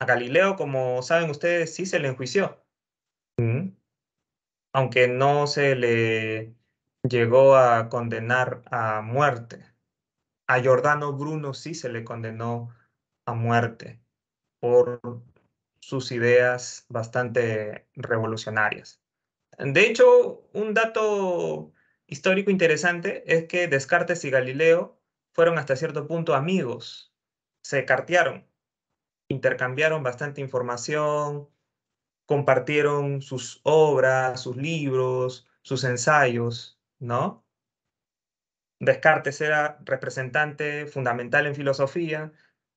A Galileo, como saben ustedes, sí se le enjuició, aunque no se le llegó a condenar a muerte. A Giordano Bruno sí se le condenó a muerte por sus ideas bastante revolucionarias. De hecho, un dato histórico interesante es que Descartes y Galileo fueron hasta cierto punto amigos, se cartearon, intercambiaron bastante información, compartieron sus obras, sus libros, sus ensayos, ¿no? Descartes era representante fundamental en filosofía,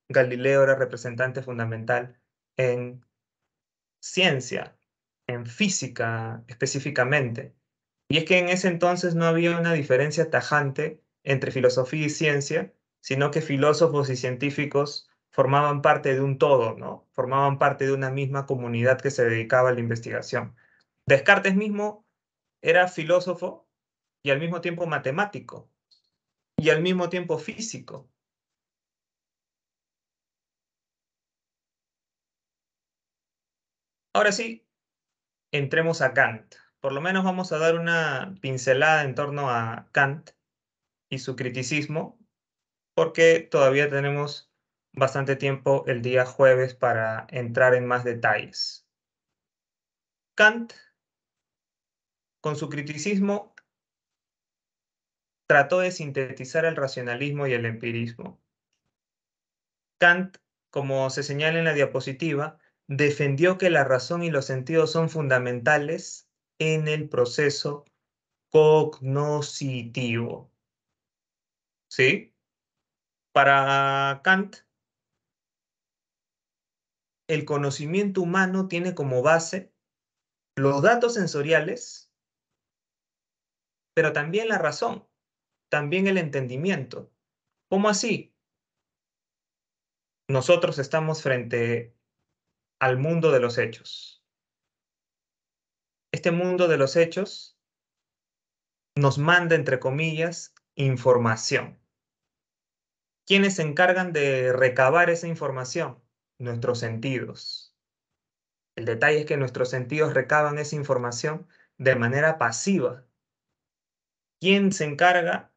Galileo era representante fundamental en ciencia, en física específicamente. Y es que en ese entonces no había una diferencia tajante entre filosofía y ciencia, sino que filósofos y científicos formaban parte de un todo, ¿no? Formaban parte de una misma comunidad que se dedicaba a la investigación. Descartes mismo era filósofo y al mismo tiempo matemático y al mismo tiempo físico. Ahora sí, entremos a Kant. Por lo menos vamos a dar una pincelada en torno a Kant y su criticismo, porque todavía tenemos bastante tiempo el día jueves para entrar en más detalles. Kant, con su criticismo, trató de sintetizar el racionalismo y el empirismo. Kant, como se señala en la diapositiva, defendió que la razón y los sentidos son fundamentales en el proceso cognoscitivo. ¿sí? Para Kant, el conocimiento humano tiene como base los datos sensoriales, pero también la razón, también el entendimiento. ¿Cómo así? Nosotros estamos frente al mundo de los hechos. Este mundo de los hechos nos manda, entre comillas, información. ¿Quiénes se encargan de recabar esa información? Nuestros sentidos. El detalle es que nuestros sentidos recaban esa información de manera pasiva. ¿Quién se encarga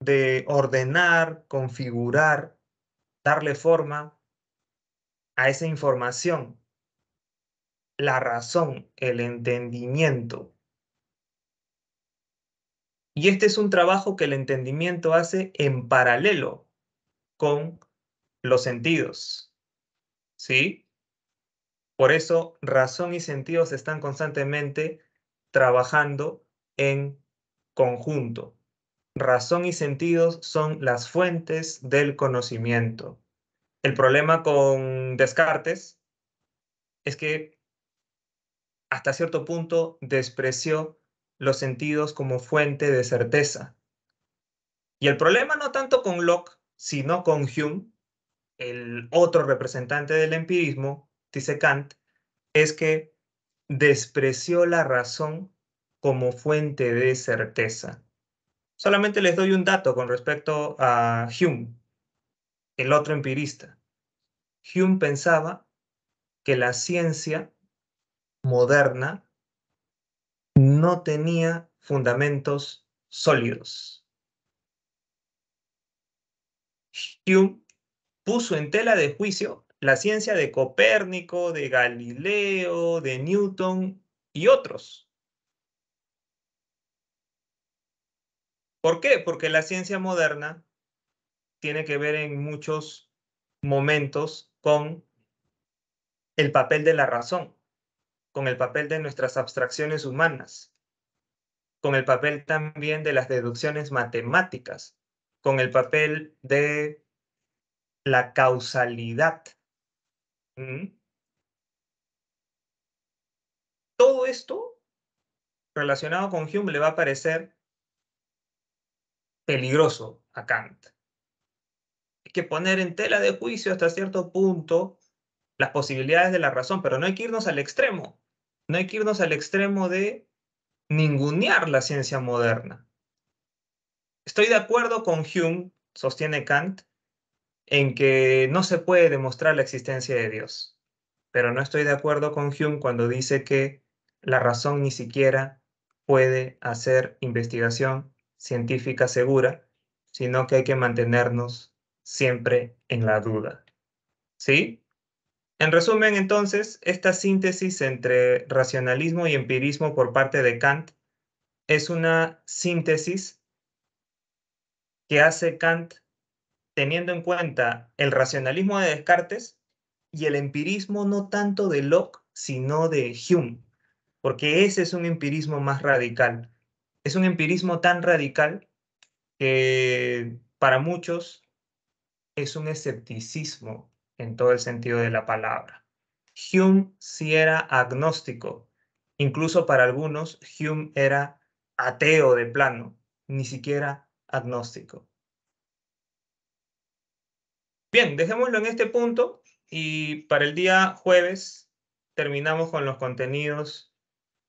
de ordenar, configurar, darle forma a esa información? La razón, el entendimiento, y este es un trabajo que el entendimiento hace en paralelo con los sentidos. ¿Sí? Por eso razón y sentidos están constantemente trabajando en conjunto. Razón y sentidos son las fuentes del conocimiento. El problema con Descartes es que hasta cierto punto despreció los sentidos como fuente de certeza. Y el problema no tanto con Locke, sino con Hume, el otro representante del empirismo, dice Kant, es que despreció la razón como fuente de certeza. Solamente les doy un dato con respecto a Hume, el otro empirista. Hume pensaba que la ciencia moderna no tenía fundamentos sólidos. Hume puso en tela de juicio la ciencia de Copérnico, de Galileo, de Newton y otros. ¿Por qué? Porque la ciencia moderna tiene que ver en muchos momentos con el papel de la razón con el papel de nuestras abstracciones humanas, con el papel también de las deducciones matemáticas, con el papel de la causalidad. ¿Mm? Todo esto relacionado con Hume le va a parecer peligroso a Kant. Hay que poner en tela de juicio hasta cierto punto las posibilidades de la razón, pero no hay que irnos al extremo no hay que irnos al extremo de ningunear la ciencia moderna. Estoy de acuerdo con Hume, sostiene Kant, en que no se puede demostrar la existencia de Dios, pero no estoy de acuerdo con Hume cuando dice que la razón ni siquiera puede hacer investigación científica segura, sino que hay que mantenernos siempre en la duda. ¿Sí? En resumen, entonces, esta síntesis entre racionalismo y empirismo por parte de Kant es una síntesis que hace Kant teniendo en cuenta el racionalismo de Descartes y el empirismo no tanto de Locke, sino de Hume, porque ese es un empirismo más radical. Es un empirismo tan radical que para muchos es un escepticismo en todo el sentido de la palabra. Hume sí era agnóstico. Incluso para algunos, Hume era ateo de plano, ni siquiera agnóstico. Bien, dejémoslo en este punto y para el día jueves terminamos con los contenidos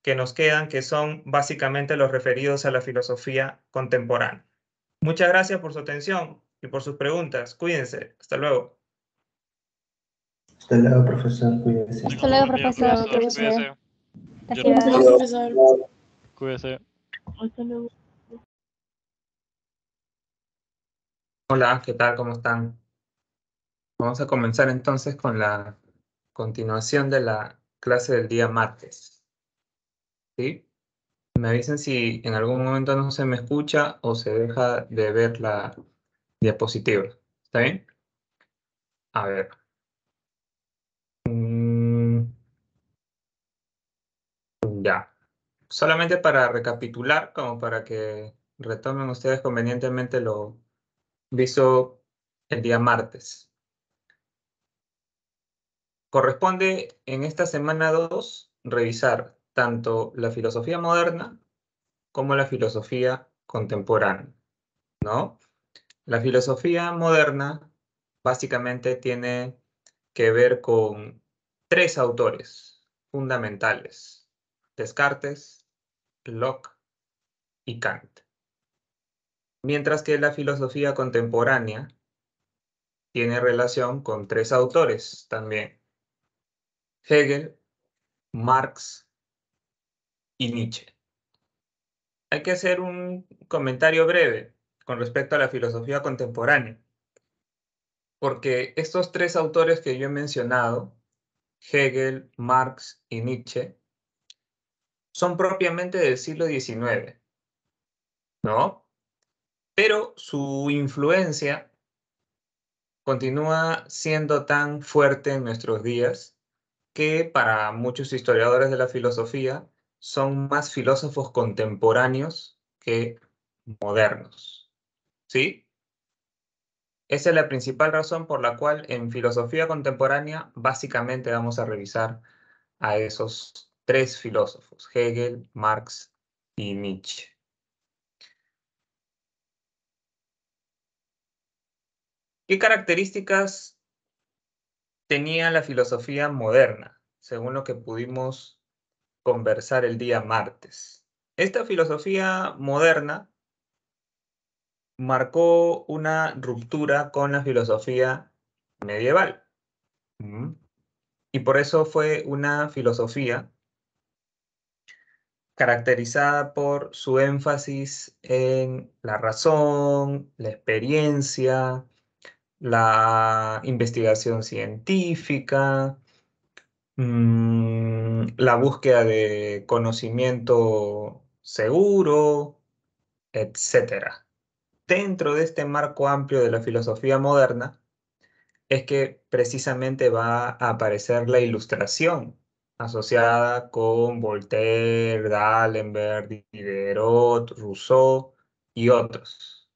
que nos quedan, que son básicamente los referidos a la filosofía contemporánea. Muchas gracias por su atención y por sus preguntas. Cuídense. Hasta luego. Hasta luego, profesor. Hasta luego, profesor. Hasta Hola, ¿qué tal? ¿Cómo están? Vamos a comenzar entonces con la continuación de la clase del día martes. ¿Sí? Me avisen si en algún momento no se me escucha o se deja de ver la diapositiva. ¿Está bien? A ver. Ya. Solamente para recapitular, como para que retomen ustedes convenientemente lo visto el día martes. Corresponde en esta semana 2 revisar tanto la filosofía moderna como la filosofía contemporánea, ¿no? La filosofía moderna básicamente tiene que ver con tres autores fundamentales Descartes, Locke y Kant. Mientras que la filosofía contemporánea tiene relación con tres autores también, Hegel, Marx y Nietzsche. Hay que hacer un comentario breve con respecto a la filosofía contemporánea, porque estos tres autores que yo he mencionado, Hegel, Marx y Nietzsche, son propiamente del siglo XIX, ¿no? Pero su influencia continúa siendo tan fuerte en nuestros días que para muchos historiadores de la filosofía son más filósofos contemporáneos que modernos. ¿Sí? Esa es la principal razón por la cual en filosofía contemporánea básicamente vamos a revisar a esos tres filósofos, Hegel, Marx y Nietzsche. ¿Qué características tenía la filosofía moderna, según lo que pudimos conversar el día martes? Esta filosofía moderna marcó una ruptura con la filosofía medieval. Y por eso fue una filosofía caracterizada por su énfasis en la razón, la experiencia, la investigación científica, mm, la búsqueda de conocimiento seguro, etc. Dentro de este marco amplio de la filosofía moderna es que precisamente va a aparecer la ilustración asociada con Voltaire, D'Alembert, Diderot, Rousseau y otros.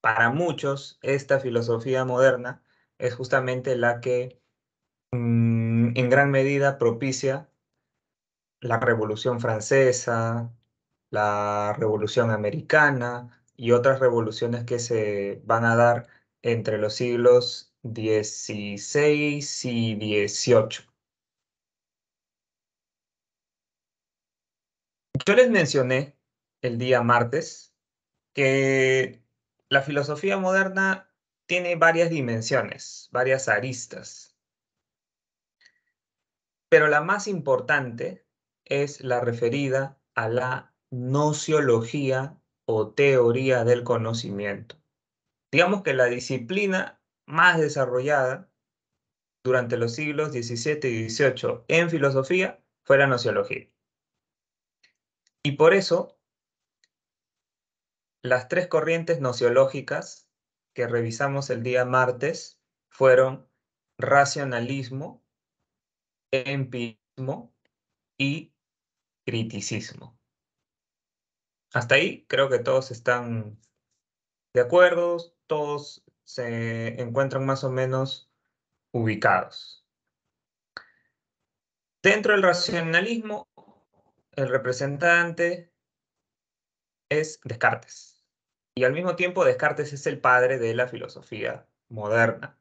Para muchos, esta filosofía moderna es justamente la que mm, en gran medida propicia la Revolución Francesa, la Revolución Americana y otras revoluciones que se van a dar entre los siglos XVI y XVIII. Yo les mencioné el día martes que la filosofía moderna tiene varias dimensiones, varias aristas. Pero la más importante es la referida a la nociología o teoría del conocimiento. Digamos que la disciplina más desarrollada durante los siglos XVII y XVIII en filosofía fue la nociología. Y por eso, las tres corrientes nociológicas que revisamos el día martes fueron racionalismo, empirismo y criticismo. Hasta ahí creo que todos están de acuerdo, todos se encuentran más o menos ubicados. Dentro del racionalismo el representante es Descartes. Y al mismo tiempo Descartes es el padre de la filosofía moderna.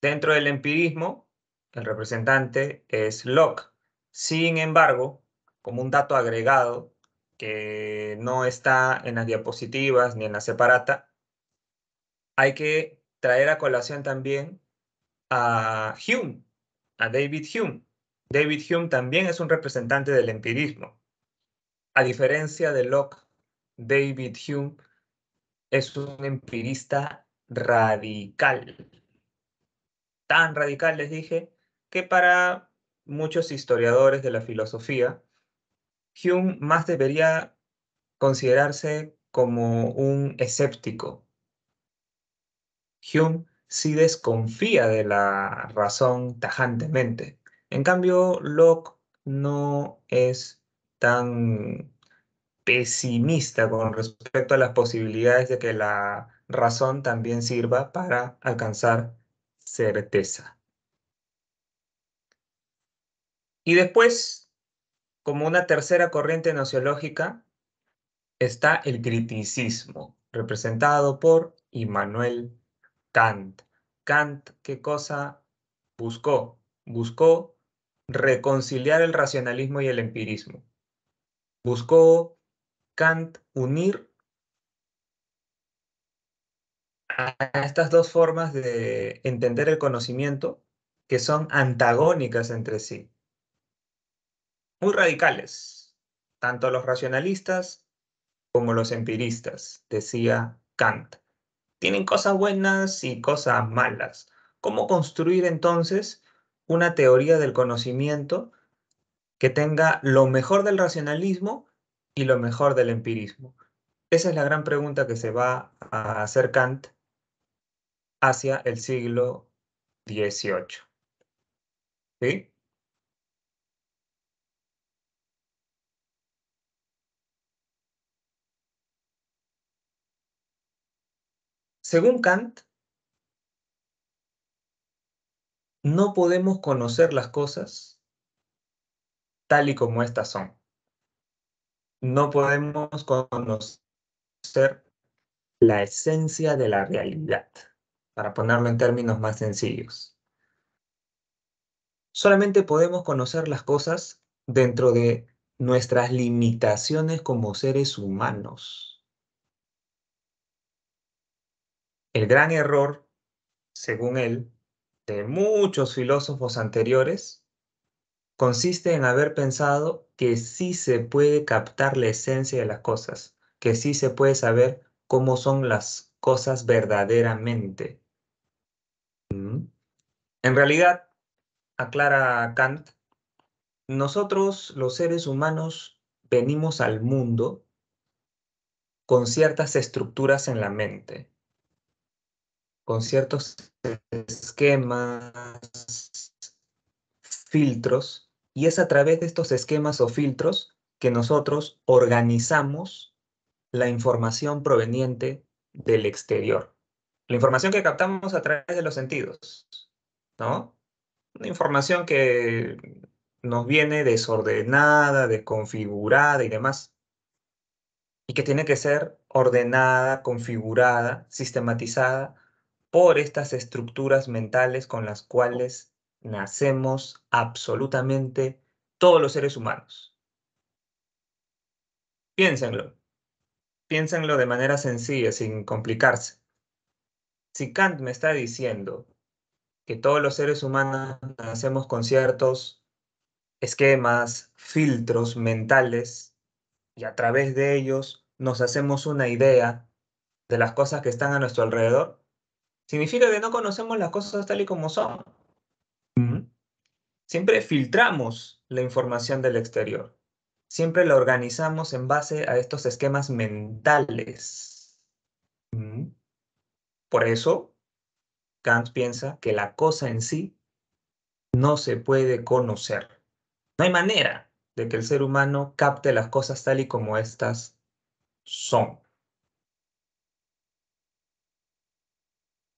Dentro del empirismo, el representante es Locke. Sin embargo, como un dato agregado que no está en las diapositivas ni en la separata, hay que traer a colación también a Hume, a David Hume, David Hume también es un representante del empirismo. A diferencia de Locke, David Hume es un empirista radical. Tan radical, les dije, que para muchos historiadores de la filosofía, Hume más debería considerarse como un escéptico. Hume sí desconfía de la razón tajantemente en cambio, Locke no es tan pesimista con respecto a las posibilidades de que la razón también sirva para alcanzar certeza. Y después, como una tercera corriente nociológica, está el criticismo, representado por Immanuel Kant. Kant, ¿qué cosa buscó? Buscó reconciliar el racionalismo y el empirismo. Buscó Kant unir a estas dos formas de entender el conocimiento que son antagónicas entre sí. Muy radicales, tanto los racionalistas como los empiristas, decía Kant. Tienen cosas buenas y cosas malas. ¿Cómo construir entonces una teoría del conocimiento que tenga lo mejor del racionalismo y lo mejor del empirismo. Esa es la gran pregunta que se va a hacer Kant hacia el siglo XVIII. ¿Sí? Según Kant, no podemos conocer las cosas tal y como estas son. No podemos conocer la esencia de la realidad, para ponerlo en términos más sencillos. Solamente podemos conocer las cosas dentro de nuestras limitaciones como seres humanos. El gran error, según él, muchos filósofos anteriores consiste en haber pensado que sí se puede captar la esencia de las cosas, que sí se puede saber cómo son las cosas verdaderamente. Mm. En realidad, aclara Kant, nosotros los seres humanos venimos al mundo con ciertas estructuras en la mente con ciertos esquemas, filtros, y es a través de estos esquemas o filtros que nosotros organizamos la información proveniente del exterior. La información que captamos a través de los sentidos, ¿no? Una información que nos viene desordenada, desconfigurada y demás. Y que tiene que ser ordenada, configurada, sistematizada por estas estructuras mentales con las cuales nacemos absolutamente todos los seres humanos. Piénsenlo. Piénsenlo de manera sencilla, sin complicarse. Si Kant me está diciendo que todos los seres humanos nacemos con ciertos esquemas, filtros mentales, y a través de ellos nos hacemos una idea de las cosas que están a nuestro alrededor, significa que no conocemos las cosas tal y como son. Siempre filtramos la información del exterior. Siempre la organizamos en base a estos esquemas mentales. Por eso, Kant piensa que la cosa en sí no se puede conocer. No hay manera de que el ser humano capte las cosas tal y como éstas son.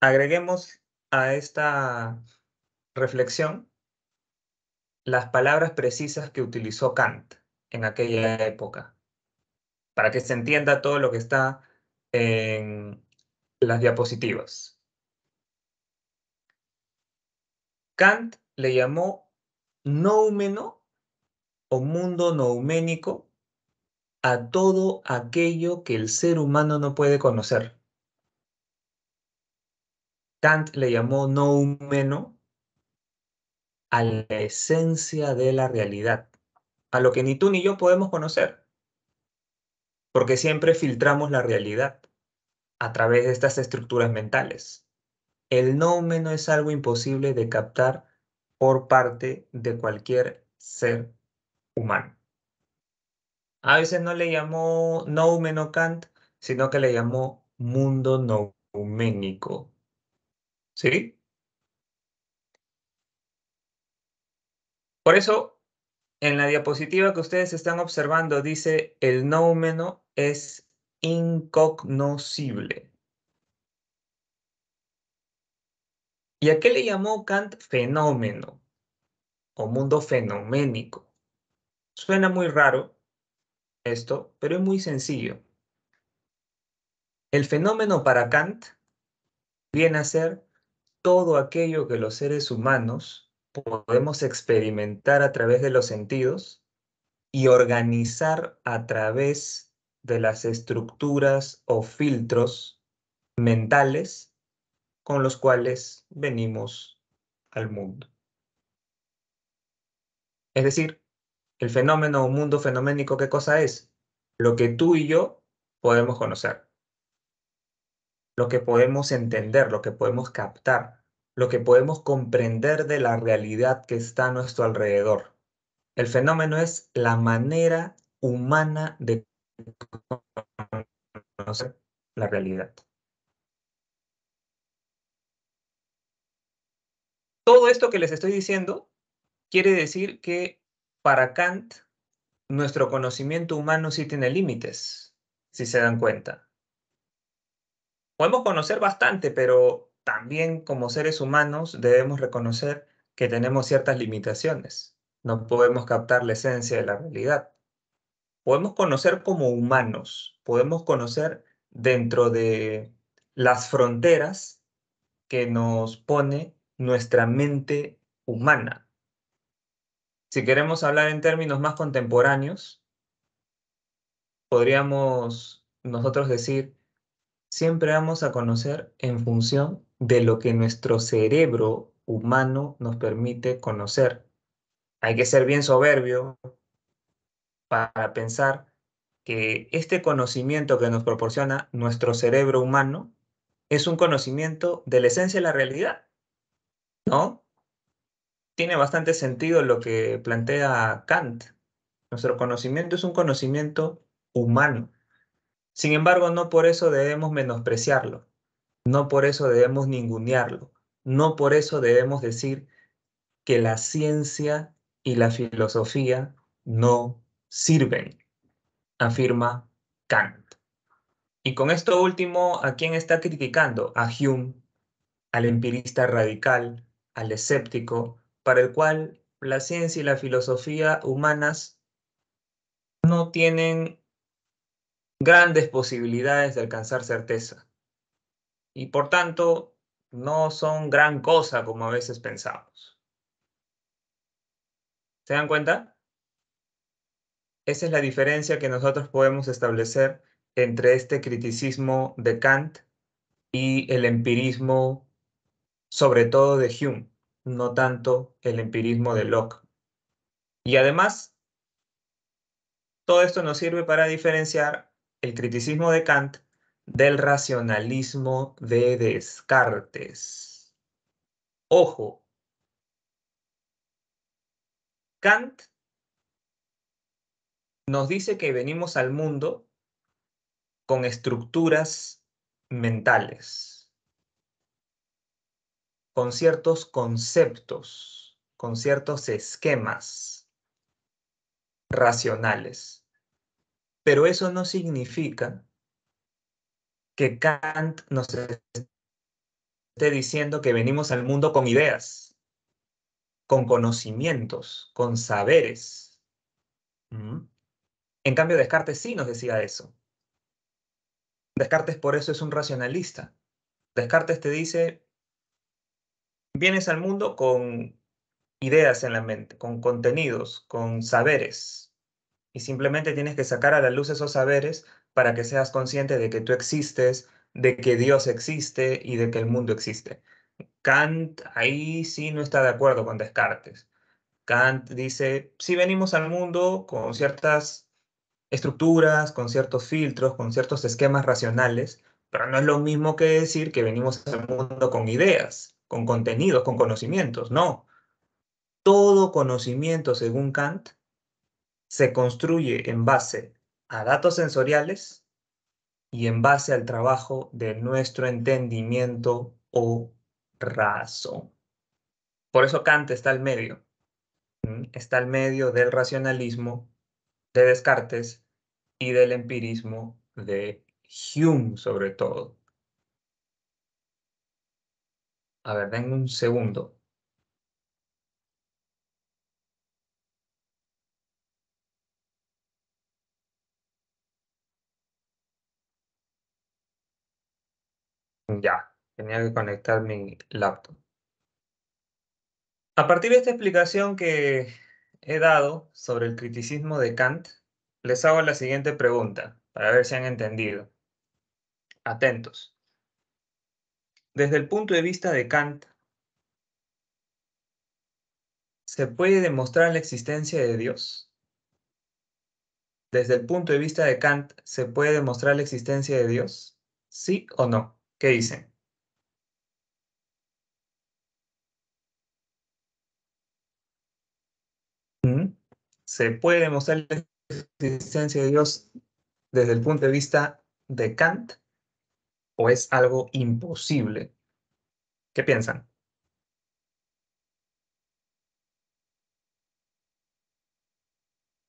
Agreguemos a esta reflexión las palabras precisas que utilizó Kant en aquella época, para que se entienda todo lo que está en las diapositivas. Kant le llamó noumeno o mundo nouménico a todo aquello que el ser humano no puede conocer. Kant le llamó noumeno a la esencia de la realidad, a lo que ni tú ni yo podemos conocer, porque siempre filtramos la realidad a través de estas estructuras mentales. El noumeno es algo imposible de captar por parte de cualquier ser humano. A veces no le llamó noumeno Kant, sino que le llamó mundo nouménico, ¿Sí? Por eso, en la diapositiva que ustedes están observando dice el nómeno es incognoscible. ¿Y a qué le llamó Kant fenómeno o mundo fenoménico? Suena muy raro esto, pero es muy sencillo. El fenómeno para Kant viene a ser todo aquello que los seres humanos podemos experimentar a través de los sentidos y organizar a través de las estructuras o filtros mentales con los cuales venimos al mundo. Es decir, el fenómeno o mundo fenoménico, ¿qué cosa es? Lo que tú y yo podemos conocer lo que podemos entender, lo que podemos captar, lo que podemos comprender de la realidad que está a nuestro alrededor. El fenómeno es la manera humana de conocer la realidad. Todo esto que les estoy diciendo quiere decir que para Kant nuestro conocimiento humano sí tiene límites, si se dan cuenta podemos conocer bastante, pero también como seres humanos debemos reconocer que tenemos ciertas limitaciones. No podemos captar la esencia de la realidad. Podemos conocer como humanos, podemos conocer dentro de las fronteras que nos pone nuestra mente humana. Si queremos hablar en términos más contemporáneos, podríamos nosotros decir siempre vamos a conocer en función de lo que nuestro cerebro humano nos permite conocer. Hay que ser bien soberbio para pensar que este conocimiento que nos proporciona nuestro cerebro humano es un conocimiento de la esencia de la realidad, ¿no? Tiene bastante sentido lo que plantea Kant. Nuestro conocimiento es un conocimiento humano. Sin embargo, no por eso debemos menospreciarlo, no por eso debemos ningunearlo, no por eso debemos decir que la ciencia y la filosofía no sirven, afirma Kant. Y con esto último, ¿a quién está criticando? A Hume, al empirista radical, al escéptico, para el cual la ciencia y la filosofía humanas no tienen grandes posibilidades de alcanzar certeza. Y por tanto, no son gran cosa como a veces pensamos. ¿Se dan cuenta? Esa es la diferencia que nosotros podemos establecer entre este criticismo de Kant y el empirismo, sobre todo de Hume, no tanto el empirismo de Locke. Y además, todo esto nos sirve para diferenciar el criticismo de Kant del racionalismo de Descartes. Ojo, Kant nos dice que venimos al mundo con estructuras mentales, con ciertos conceptos, con ciertos esquemas racionales. Pero eso no significa que Kant nos esté diciendo que venimos al mundo con ideas, con conocimientos, con saberes. En cambio, Descartes sí nos decía eso. Descartes por eso es un racionalista. Descartes te dice, vienes al mundo con ideas en la mente, con contenidos, con saberes, y simplemente tienes que sacar a la luz esos saberes para que seas consciente de que tú existes, de que Dios existe y de que el mundo existe. Kant ahí sí no está de acuerdo con Descartes. Kant dice, si venimos al mundo con ciertas estructuras, con ciertos filtros, con ciertos esquemas racionales, pero no es lo mismo que decir que venimos al mundo con ideas, con contenidos, con conocimientos, no. Todo conocimiento, según Kant, se construye en base a datos sensoriales y en base al trabajo de nuestro entendimiento o razón. Por eso Kant está al medio. Está al medio del racionalismo de Descartes y del empirismo de Hume, sobre todo. A ver, denme un segundo. Ya, tenía que conectar mi laptop. A partir de esta explicación que he dado sobre el criticismo de Kant, les hago la siguiente pregunta para ver si han entendido. Atentos. Desde el punto de vista de Kant, ¿se puede demostrar la existencia de Dios? Desde el punto de vista de Kant, ¿se puede demostrar la existencia de Dios? ¿Sí o no? ¿Qué dicen? Se puede mostrar la existencia de Dios desde el punto de vista de Kant o es algo imposible. ¿Qué piensan?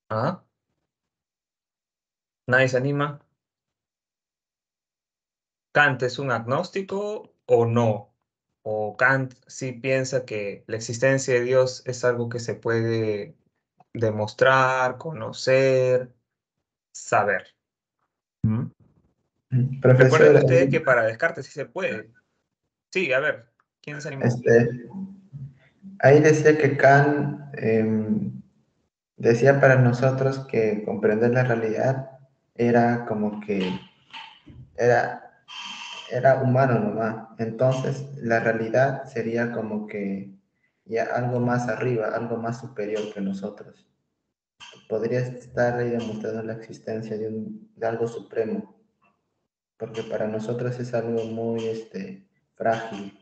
¿Ah? ¿Nadie se anima? Kant es un agnóstico o no? ¿O Kant sí piensa que la existencia de Dios es algo que se puede demostrar, conocer, saber? Mm-hmm. Recuerden ustedes eh, que para Descartes sí se puede. Sí, a ver, ¿quién se animó? Este, ahí decía que Kant em, decía para nosotros que comprender la realidad era como que era era humano nomás. Entonces, la realidad sería como que ya algo más arriba, algo más superior que nosotros. Podría estar ahí demostrando la existencia de, un, algo supremo, porque para nosotros es algo muy este, frágil.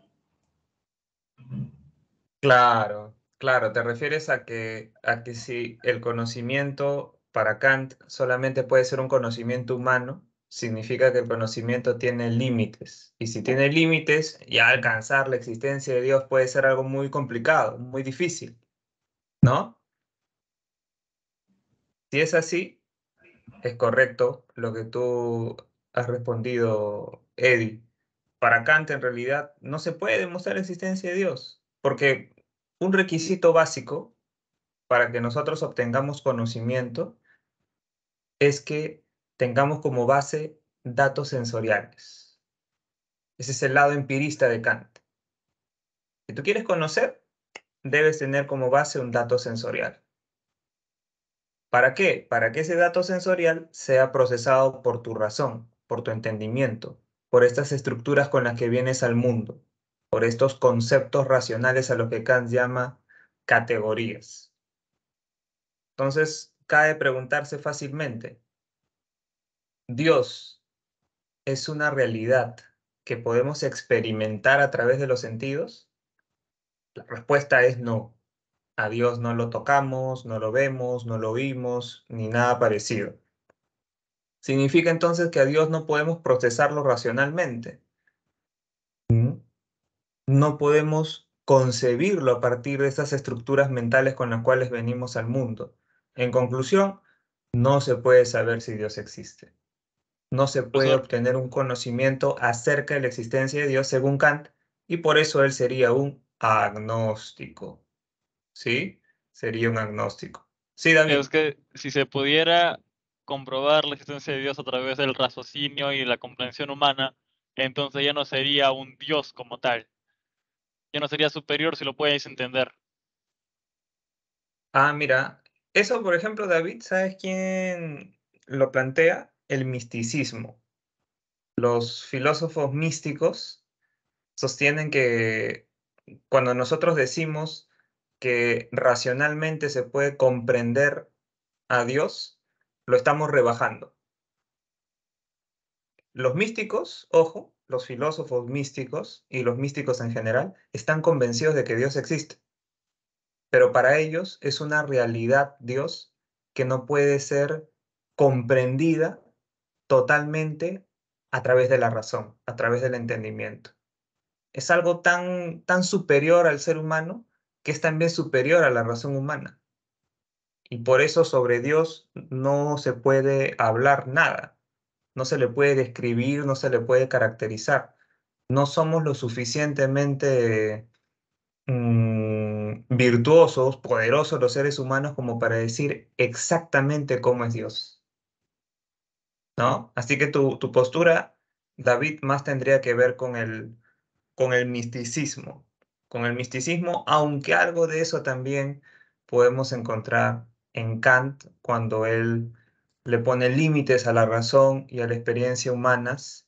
Claro, claro, te refieres a que, a que si el conocimiento para Kant solamente puede ser un conocimiento humano, significa que el conocimiento tiene límites. Y si tiene límites, ya alcanzar la existencia de Dios puede ser algo muy complicado, muy difícil, ¿no? Si es así, es correcto lo que tú has respondido, Eddie. Para Kant, en realidad, no se puede demostrar la existencia de Dios, porque un requisito básico para que nosotros obtengamos conocimiento es que tengamos como base datos sensoriales. Ese es el lado empirista de Kant. Si tú quieres conocer, debes tener como base un dato sensorial. ¿Para qué? Para que ese dato sensorial sea procesado por tu razón, por tu entendimiento, por estas estructuras con las que vienes al mundo, por estos conceptos racionales a los que Kant llama categorías. Entonces, cae preguntarse fácilmente, Dios es una realidad que podemos experimentar a través de los sentidos? La respuesta es no. A Dios no lo tocamos, no lo vemos, no lo oímos, ni nada parecido. Significa entonces que a Dios no podemos procesarlo racionalmente. No podemos concebirlo a partir de esas estructuras mentales con las cuales venimos al mundo. En conclusión, no se puede saber si Dios existe no se puede obtener un conocimiento acerca de la existencia de Dios según Kant y por eso él sería un agnóstico. ¿Sí? Sería un agnóstico. Sí, David Es que si se pudiera comprobar la existencia de Dios a través del raciocinio y la comprensión humana, entonces ya no sería un Dios como tal. Ya no sería superior si lo puedes entender. Ah, mira, eso por ejemplo, David, ¿sabes quién lo plantea? el misticismo. Los filósofos místicos sostienen que cuando nosotros decimos que racionalmente se puede comprender a Dios, lo estamos rebajando. Los místicos, ojo, los filósofos místicos y los místicos en general están convencidos de que Dios existe. Pero para ellos es una realidad Dios que no puede ser comprendida totalmente a través de la razón, a través del entendimiento. Es algo tan, tan superior al ser humano que es también superior a la razón humana. Y por eso sobre Dios no se puede hablar nada, no se le puede describir, no se le puede caracterizar. No somos lo suficientemente mm, virtuosos, poderosos los seres humanos como para decir exactamente cómo es Dios. ¿no? Así que tu, postura, David, más tendría que ver con el, con el misticismo, con el misticismo, aunque algo de eso también podemos encontrar en Kant cuando él le pone límites a la razón y a la experiencia humanas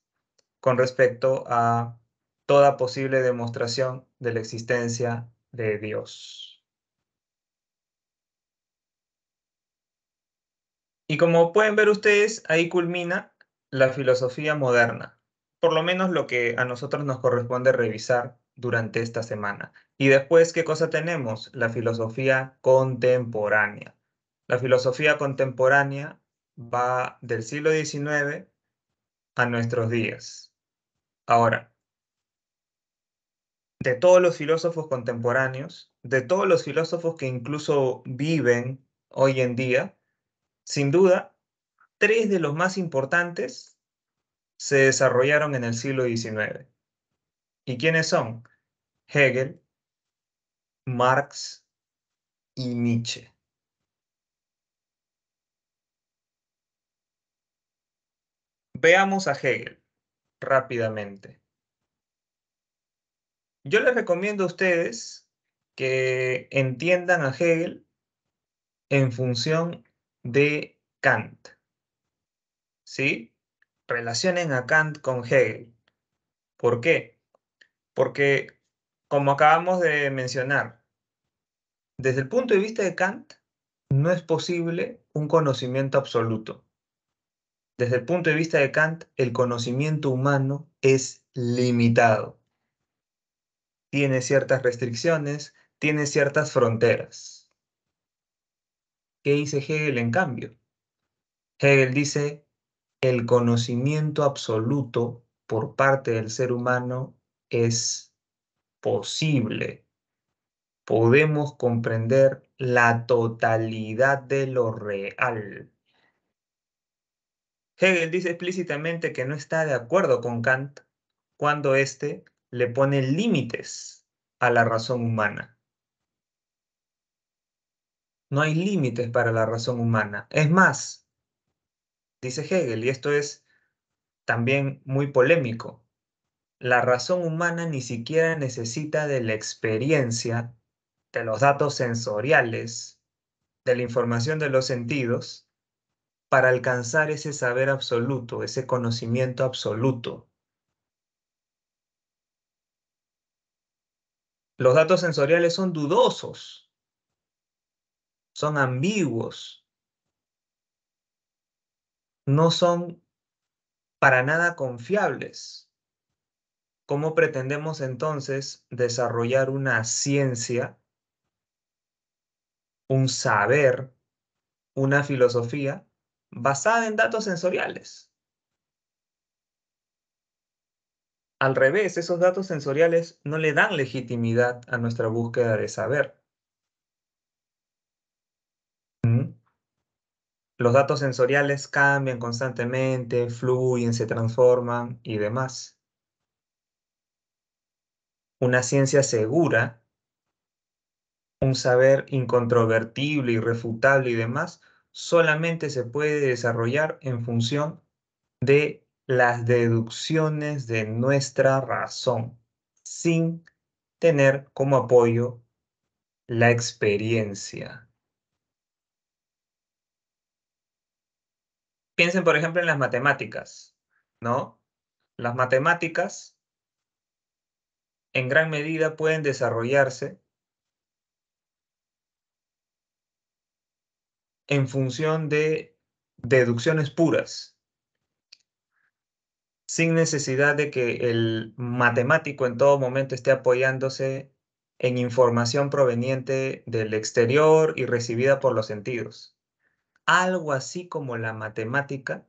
con respecto a toda posible demostración de la existencia de Dios. Y como pueden ver ustedes, ahí culmina la filosofía moderna, por lo menos lo que a nosotros nos corresponde revisar durante esta semana. Y después, ¿qué cosa tenemos? La filosofía contemporánea. La filosofía contemporánea va del siglo XIX a nuestros días. Ahora, de todos los filósofos contemporáneos, de todos los filósofos que incluso viven hoy en día, sin duda, tres de los más importantes se desarrollaron en el siglo XIX. ¿Y quiénes son? Hegel, Marx y Nietzsche. Veamos a Hegel rápidamente. Yo les recomiendo a ustedes que entiendan a Hegel en función de Kant. ¿Sí? Relacionen a Kant con Hegel. ¿Por qué? Porque, como acabamos de mencionar, desde el punto de vista de Kant, no es posible un conocimiento absoluto. Desde el punto de vista de Kant, el conocimiento humano es limitado. Tiene ciertas restricciones, tiene ciertas fronteras. ¿Qué dice Hegel en cambio? Hegel dice, el conocimiento absoluto por parte del ser humano es posible. Podemos comprender la totalidad de lo real. Hegel dice explícitamente que no está de acuerdo con Kant cuando éste le pone límites a la razón humana. No hay límites para la razón humana. Es más, dice Hegel, y esto es también muy polémico, la razón humana ni siquiera necesita de la experiencia, de los datos sensoriales, de la información de los sentidos, para alcanzar ese saber absoluto, ese conocimiento absoluto. Los datos sensoriales son dudosos, son ambiguos, no son para nada confiables. ¿Cómo pretendemos entonces desarrollar una ciencia, un saber, una filosofía basada en datos sensoriales? Al revés, esos datos sensoriales no le dan legitimidad a nuestra búsqueda de saber. los datos sensoriales cambian constantemente, fluyen, se transforman y demás. Una ciencia segura, un saber incontrovertible, irrefutable y demás, solamente se puede desarrollar en función de las deducciones de nuestra razón, sin tener como apoyo la experiencia. piensen, por ejemplo, en las matemáticas, ¿no? Las matemáticas en gran medida pueden desarrollarse en función de deducciones puras, sin necesidad de que el matemático en todo momento esté apoyándose en información proveniente del exterior y recibida por los sentidos algo así como la matemática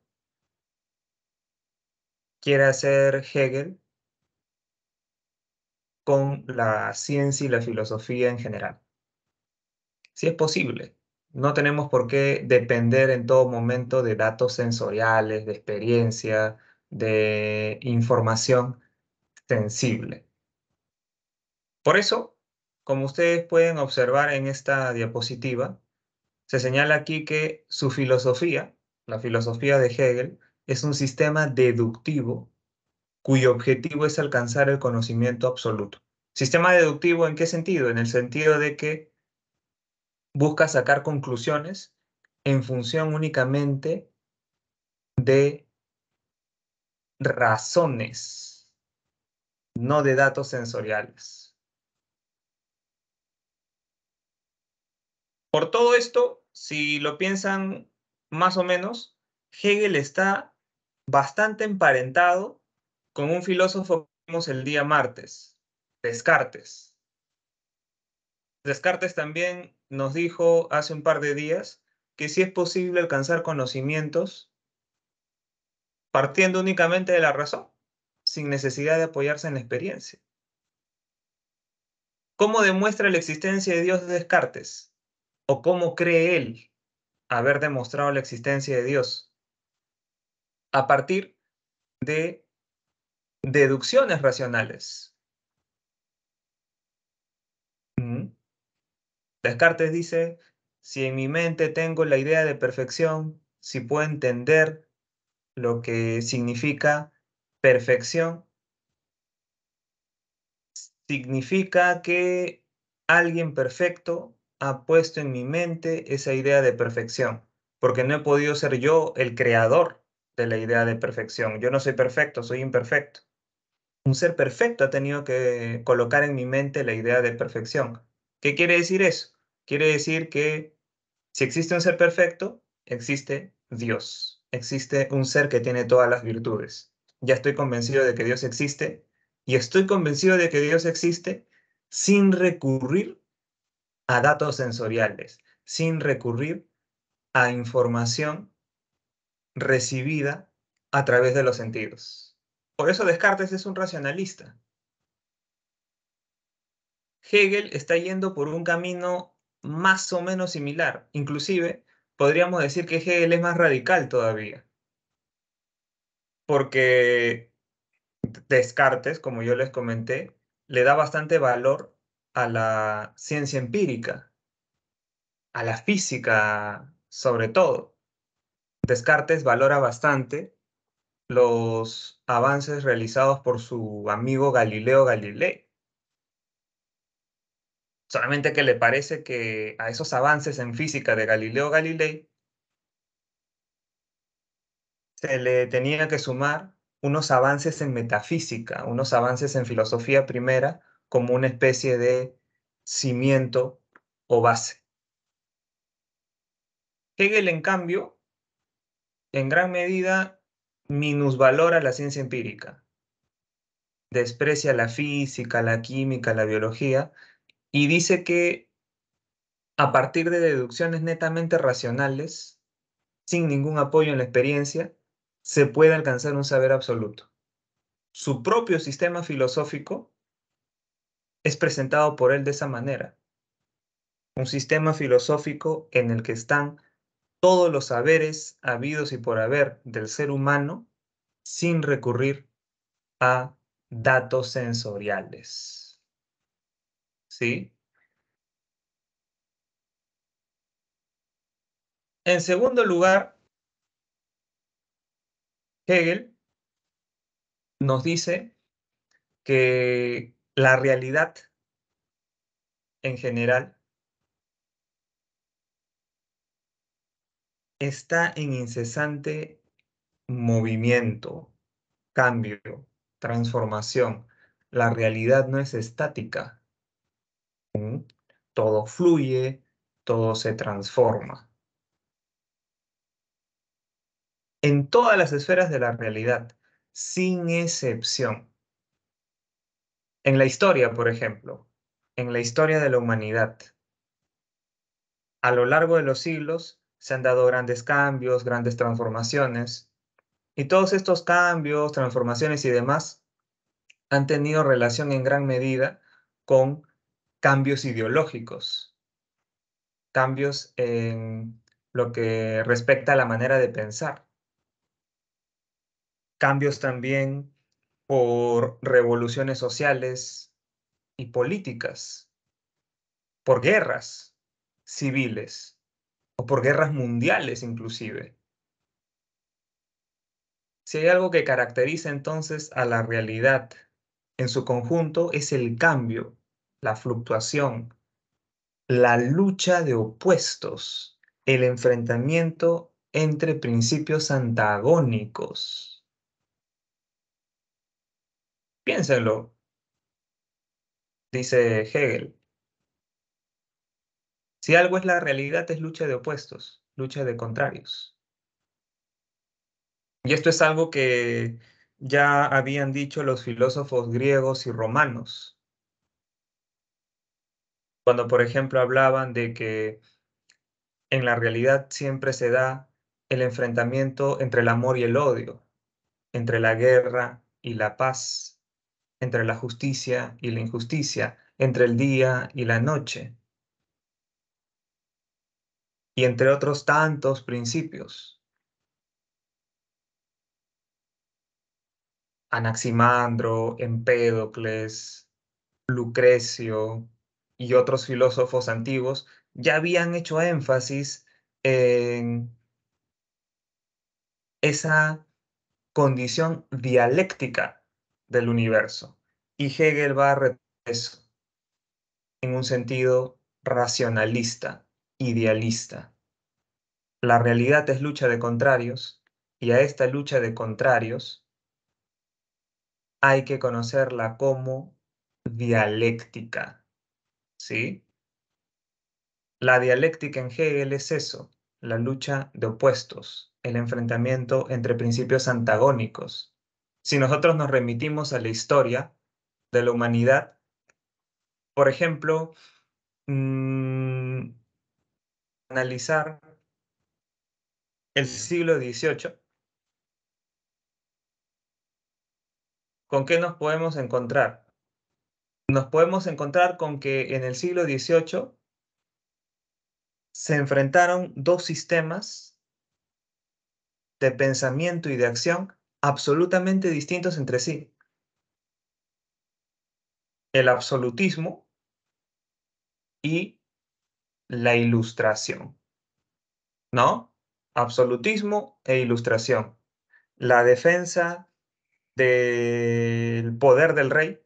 quiere hacer Hegel con la ciencia y la filosofía en general. Si es posible, no tenemos por qué depender en todo momento de datos sensoriales, de experiencia, de información sensible. Por eso, como ustedes pueden observar en esta diapositiva, se señala aquí que su filosofía, la filosofía de Hegel, es un sistema deductivo cuyo objetivo es alcanzar el conocimiento absoluto. Sistema deductivo en qué sentido? En el sentido de que busca sacar conclusiones en función únicamente de razones, no de datos sensoriales. Por todo esto, si lo piensan más o menos, Hegel está bastante emparentado con un filósofo que vimos el día martes, Descartes. Descartes también nos dijo hace un par de días que si es posible alcanzar conocimientos partiendo únicamente de la razón, sin necesidad de apoyarse en la experiencia. ¿Cómo demuestra la existencia de Dios Descartes? o cómo cree él haber demostrado la existencia de Dios a partir de deducciones racionales. Descartes dice, si en mi mente tengo la idea de perfección, si puedo entender lo que significa perfección, significa que alguien perfecto ha puesto en mi mente esa idea de perfección, porque no he podido ser yo el creador de la idea de perfección. Yo no soy perfecto, soy imperfecto. Un ser perfecto ha tenido que colocar en mi mente la idea de perfección. ¿Qué quiere decir eso? Quiere decir que si existe un ser perfecto, existe Dios. Existe un ser que tiene todas las virtudes. Ya estoy convencido de que Dios existe y estoy convencido de que Dios existe sin recurrir a datos sensoriales sin recurrir a información recibida a través de los sentidos. Por eso Descartes es un racionalista. Hegel está yendo por un camino más o menos similar. Inclusive, podríamos decir que Hegel es más radical todavía. Porque Descartes, como yo les comenté, le da bastante valor a la ciencia empírica, a la física sobre todo. Descartes valora bastante los avances realizados por su amigo Galileo Galilei. Solamente que le parece que a esos avances en física de Galileo Galilei se le tenía que sumar unos avances en metafísica, unos avances en filosofía primera como una especie de cimiento o base. Hegel, en cambio, en gran medida minusvalora la ciencia empírica, desprecia la física, la química, la biología, y dice que a partir de deducciones netamente racionales, sin ningún apoyo en la experiencia, se puede alcanzar un saber absoluto. Su propio sistema filosófico es presentado por él de esa manera. Un sistema filosófico en el que están todos los saberes habidos y por haber del ser humano sin recurrir a datos sensoriales. ¿Sí? En segundo lugar, Hegel nos dice que la realidad en general está en incesante movimiento, cambio, transformación. La realidad no es estática. Mm, todo fluye, todo se transforma. En todas las esferas de la realidad, sin excepción. En la historia, por ejemplo, en la historia de la humanidad, a lo largo de los siglos se han dado grandes cambios, grandes transformaciones, y todos estos cambios, transformaciones y demás han tenido relación en gran medida con cambios ideológicos, cambios en lo que respecta a la manera de pensar, cambios también por revoluciones sociales y políticas, por guerras civiles o por guerras mundiales inclusive. Si hay algo que caracteriza entonces a la realidad en su conjunto es el cambio, la fluctuación, la lucha de opuestos, el enfrentamiento entre principios antagónicos. Piénsenlo, dice Hegel. Si algo es la realidad, es lucha de opuestos, lucha de contrarios. Y esto es algo que ya habían dicho los filósofos griegos y romanos. Cuando, por ejemplo, hablaban de que en la realidad siempre se da el enfrentamiento entre el amor y el odio, entre la guerra y la paz, entre la justicia y la injusticia, entre el día y la noche, y entre otros tantos principios. Anaximandro, Empédocles, Lucrecio y otros filósofos antiguos ya habían hecho énfasis en esa condición dialéctica del universo. Y Hegel va a eso en un sentido racionalista, idealista. La realidad es lucha de contrarios y a esta lucha de contrarios hay que conocerla como dialéctica. ¿Sí? La dialéctica en Hegel es eso, la lucha de opuestos, el enfrentamiento entre principios antagónicos. Si nosotros nos remitimos a la historia, de la humanidad. Por ejemplo, mm, analizar el siglo XVIII. ¿Con qué nos podemos encontrar? Nos podemos encontrar con que en el siglo XVIII se enfrentaron dos sistemas de pensamiento y de acción absolutamente distintos entre sí el absolutismo y la ilustración. ¿No? Absolutismo e ilustración. La defensa del poder del rey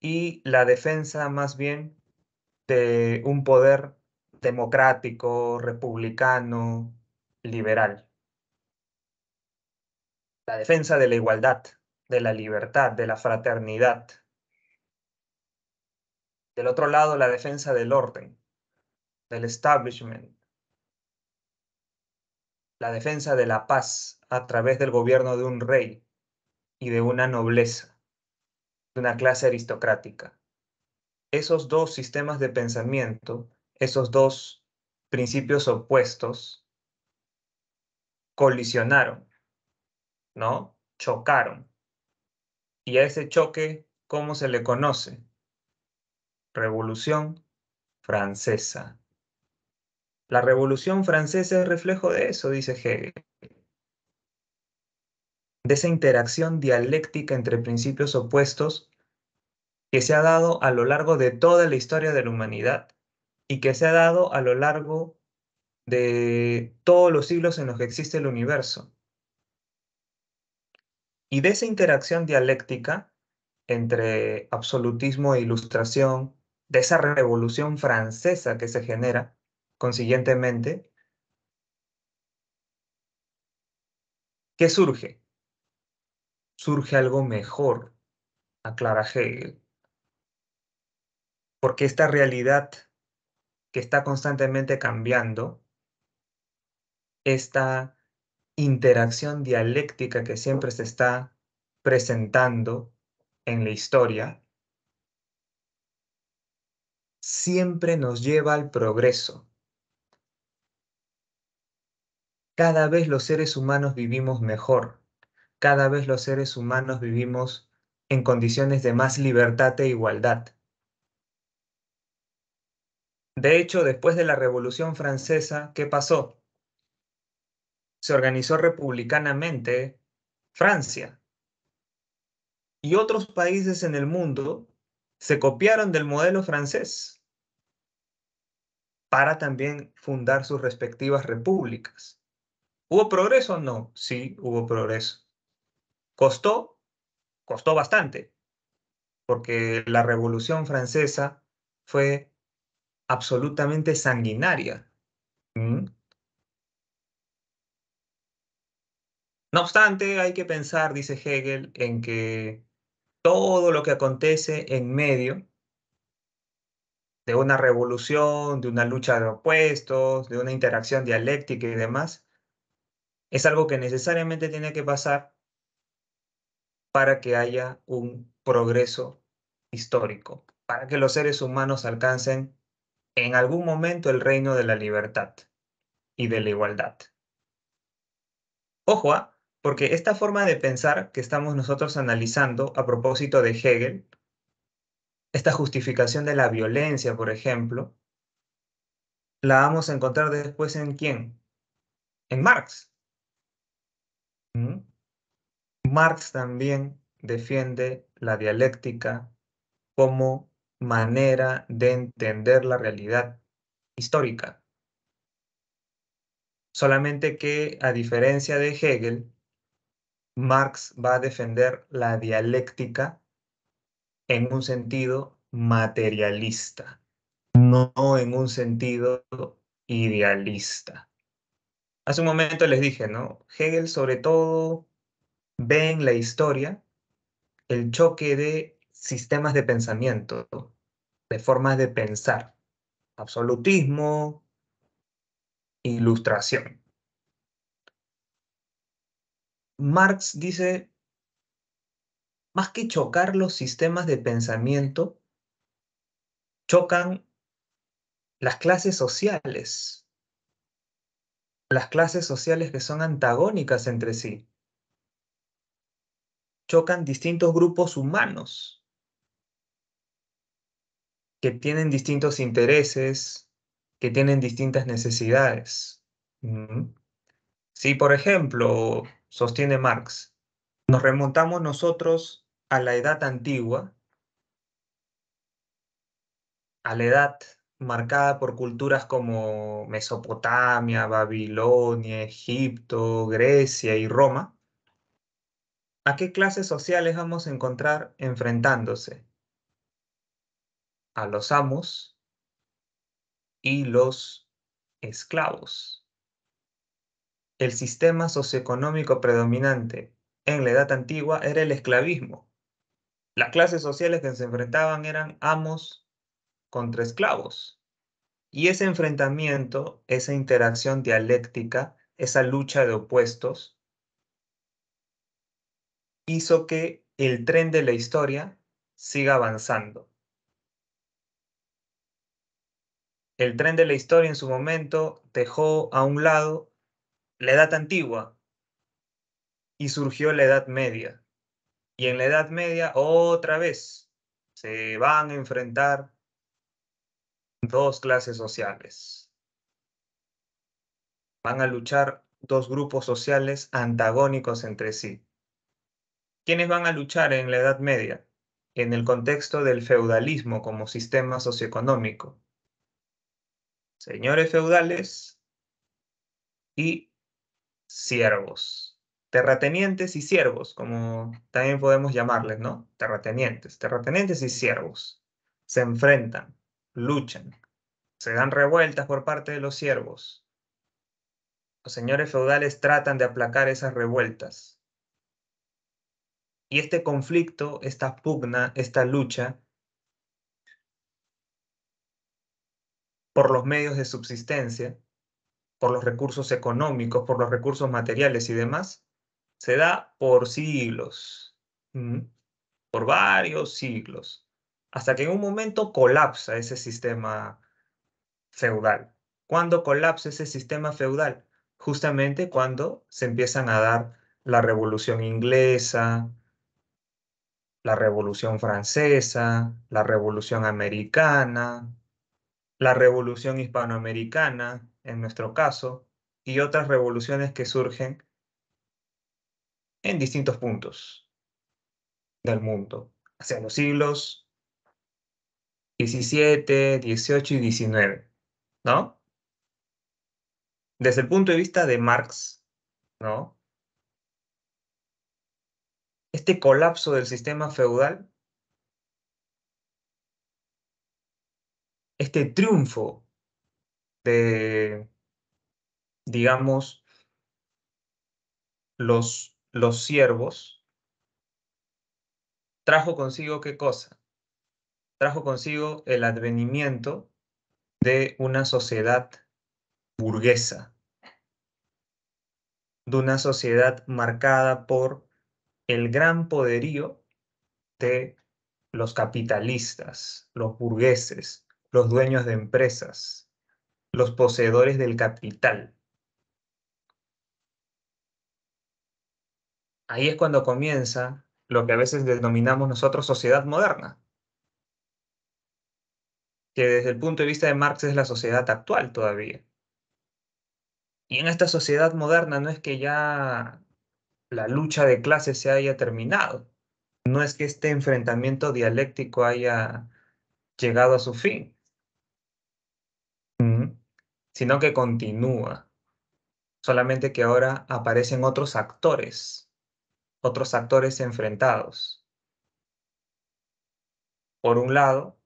y la defensa más bien de un poder democrático, republicano, liberal. La defensa de la igualdad, de la libertad, de la fraternidad. Del otro lado, la defensa del orden, del establishment, la defensa de la paz a través del gobierno de un rey y de una nobleza, de una clase aristocrática. Esos dos sistemas de pensamiento, esos dos principios opuestos, colisionaron, ¿no? Chocaron y a ese choque, ¿cómo se le conoce? Revolución Francesa. La Revolución Francesa es reflejo de eso, dice Hegel, de esa interacción dialéctica entre principios opuestos que se ha dado a lo largo de toda la historia de la humanidad y que se ha dado a lo largo de todos los siglos en los que existe el universo. Y de esa interacción dialéctica entre absolutismo e ilustración, de esa revolución francesa que se genera, consiguientemente, ¿qué surge? Surge algo mejor, aclara Hegel. Porque esta realidad que está constantemente cambiando, esta interacción dialéctica que siempre se está presentando en la historia, siempre nos lleva al progreso. Cada vez los seres humanos vivimos mejor, cada vez los seres humanos vivimos en condiciones de más libertad e igualdad. De hecho, después de la Revolución Francesa, ¿qué pasó? se organizó republicanamente Francia. Y otros países en el mundo se copiaron del modelo francés para también fundar sus respectivas repúblicas. ¿Hubo progreso? o No, sí, hubo progreso. ¿Costó? Costó bastante, porque la Revolución Francesa fue absolutamente sanguinaria. ¿Mm? No obstante, hay que pensar, dice Hegel, en que todo lo que acontece en medio de una revolución, de una lucha de opuestos, de una interacción dialéctica y demás, es algo que necesariamente tiene que pasar para que haya un progreso histórico, para que los seres humanos alcancen en algún momento el reino de la libertad y de la igualdad. Ojo, ¿ah? Porque esta forma de pensar que estamos nosotros analizando a propósito de Hegel, esta justificación de la violencia, por ejemplo, la vamos a encontrar después en quién? En Marx. ¿Mm? Marx también defiende la dialéctica como manera de entender la realidad histórica. Solamente que, a diferencia de Hegel, Marx va a defender la dialéctica en un sentido materialista, no en un sentido idealista. Hace un momento les dije, ¿no? Hegel sobre todo ve en la historia el choque de sistemas de pensamiento, de formas de pensar, absolutismo, ilustración. Marx dice, más que chocar los sistemas de pensamiento, chocan las clases sociales, las clases sociales que son antagónicas entre sí. Chocan distintos grupos humanos que tienen distintos intereses, que tienen distintas necesidades. Mm. Si, por ejemplo, sostiene Marx, nos remontamos nosotros a la edad antigua, a la edad marcada por culturas como Mesopotamia, Babilonia, Egipto, Grecia y Roma, ¿a qué clases sociales vamos a encontrar enfrentándose? A los amos y los esclavos. El sistema socioeconómico predominante en la Edad Antigua era el esclavismo. Las clases sociales que se enfrentaban eran amos contra esclavos. Y ese enfrentamiento, esa interacción dialéctica, esa lucha de opuestos, hizo que el tren de la historia siga avanzando. El tren de la historia en su momento dejó a un lado la Edad Antigua y surgió la Edad Media. Y en la Edad Media otra vez se van a enfrentar dos clases sociales. Van a luchar dos grupos sociales antagónicos entre sí. ¿Quiénes van a luchar en la Edad Media? En el contexto del feudalismo como sistema socioeconómico. Señores feudales y siervos, terratenientes y siervos, como también podemos llamarles, ¿no? Terratenientes, terratenientes y siervos. Se enfrentan, luchan, se dan revueltas por parte de los siervos. Los señores feudales tratan de aplacar esas revueltas. Y este conflicto, esta pugna, esta lucha por los medios de subsistencia, por los recursos económicos, por los recursos materiales y demás, se da por siglos, por varios siglos, hasta que en un momento colapsa ese sistema feudal. ¿Cuándo colapsa ese sistema feudal? Justamente cuando se empiezan a dar la Revolución Inglesa, la Revolución Francesa, la Revolución Americana, la Revolución Hispanoamericana, en nuestro caso, y otras revoluciones que surgen en distintos puntos del mundo, hacia los siglos XVII, XVIII y XIX, ¿no? Desde el punto de vista de Marx, ¿no? Este colapso del sistema feudal, este triunfo de, este, digamos, los, los siervos, trajo consigo qué cosa? Trajo consigo el advenimiento de una sociedad burguesa, de una sociedad marcada por el gran poderío de los capitalistas, los burgueses, los dueños de empresas, los poseedores del capital. Ahí es cuando comienza lo que a veces denominamos nosotros sociedad moderna, que desde el punto de vista de Marx es la sociedad actual todavía. Y en esta sociedad moderna no es que ya la lucha de clases se haya terminado, no es que este enfrentamiento dialéctico haya llegado a su fin, sino que continúa. Solamente que ahora aparecen otros actores, otros actores enfrentados. Por un lado,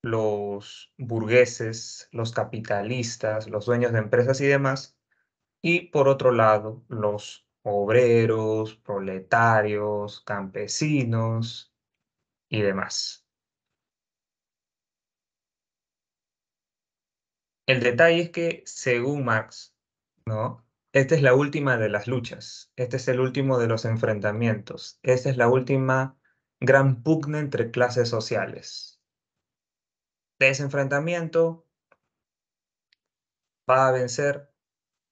los burgueses, los capitalistas, los dueños de empresas y demás, y por otro lado, los obreros, proletarios, campesinos y demás. El detalle es que, según Marx, ¿no? Esta es la última de las luchas, este es el último de los enfrentamientos, esta es la última gran pugna entre clases sociales. De ese enfrentamiento va a vencer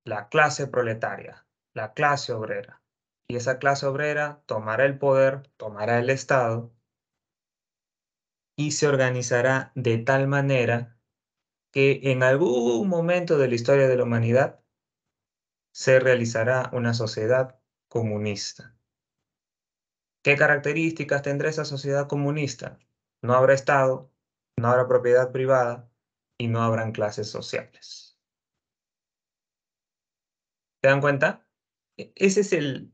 la clase proletaria, la clase obrera. Y esa clase obrera tomará el poder, tomará el Estado y se organizará de tal manera que en algún momento de la historia de la humanidad se realizará una sociedad comunista. ¿Qué características tendrá esa sociedad comunista? No habrá Estado, no habrá propiedad privada y no habrán clases sociales. ¿Se dan cuenta? E-, ese es el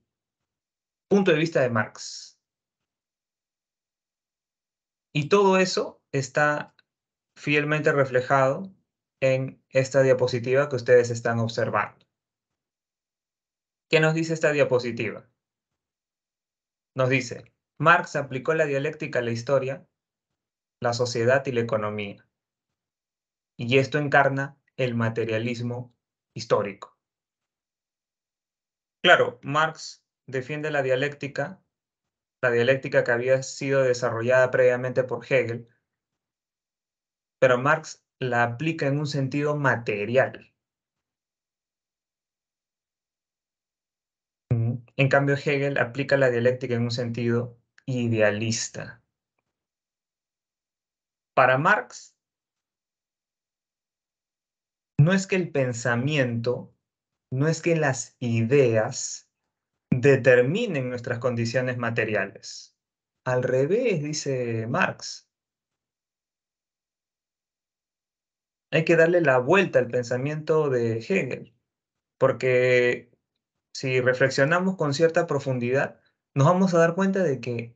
punto de vista de Marx. Y todo eso está fielmente reflejado en esta diapositiva que ustedes están observando. ¿Qué nos dice esta diapositiva? Nos dice, Marx aplicó la dialéctica a la historia, la sociedad y la economía. Y esto encarna el materialismo histórico. Claro, Marx defiende la dialéctica, la dialéctica que había sido desarrollada previamente por Hegel, pero Marx la aplica en un sentido material. En cambio, Hegel aplica la dialéctica en un sentido idealista. Para Marx, no es que el pensamiento, no es que las ideas determinen nuestras condiciones materiales. Al revés, dice Marx. hay que darle la vuelta al pensamiento de Hegel, porque si reflexionamos con cierta profundidad, nos vamos a dar cuenta de que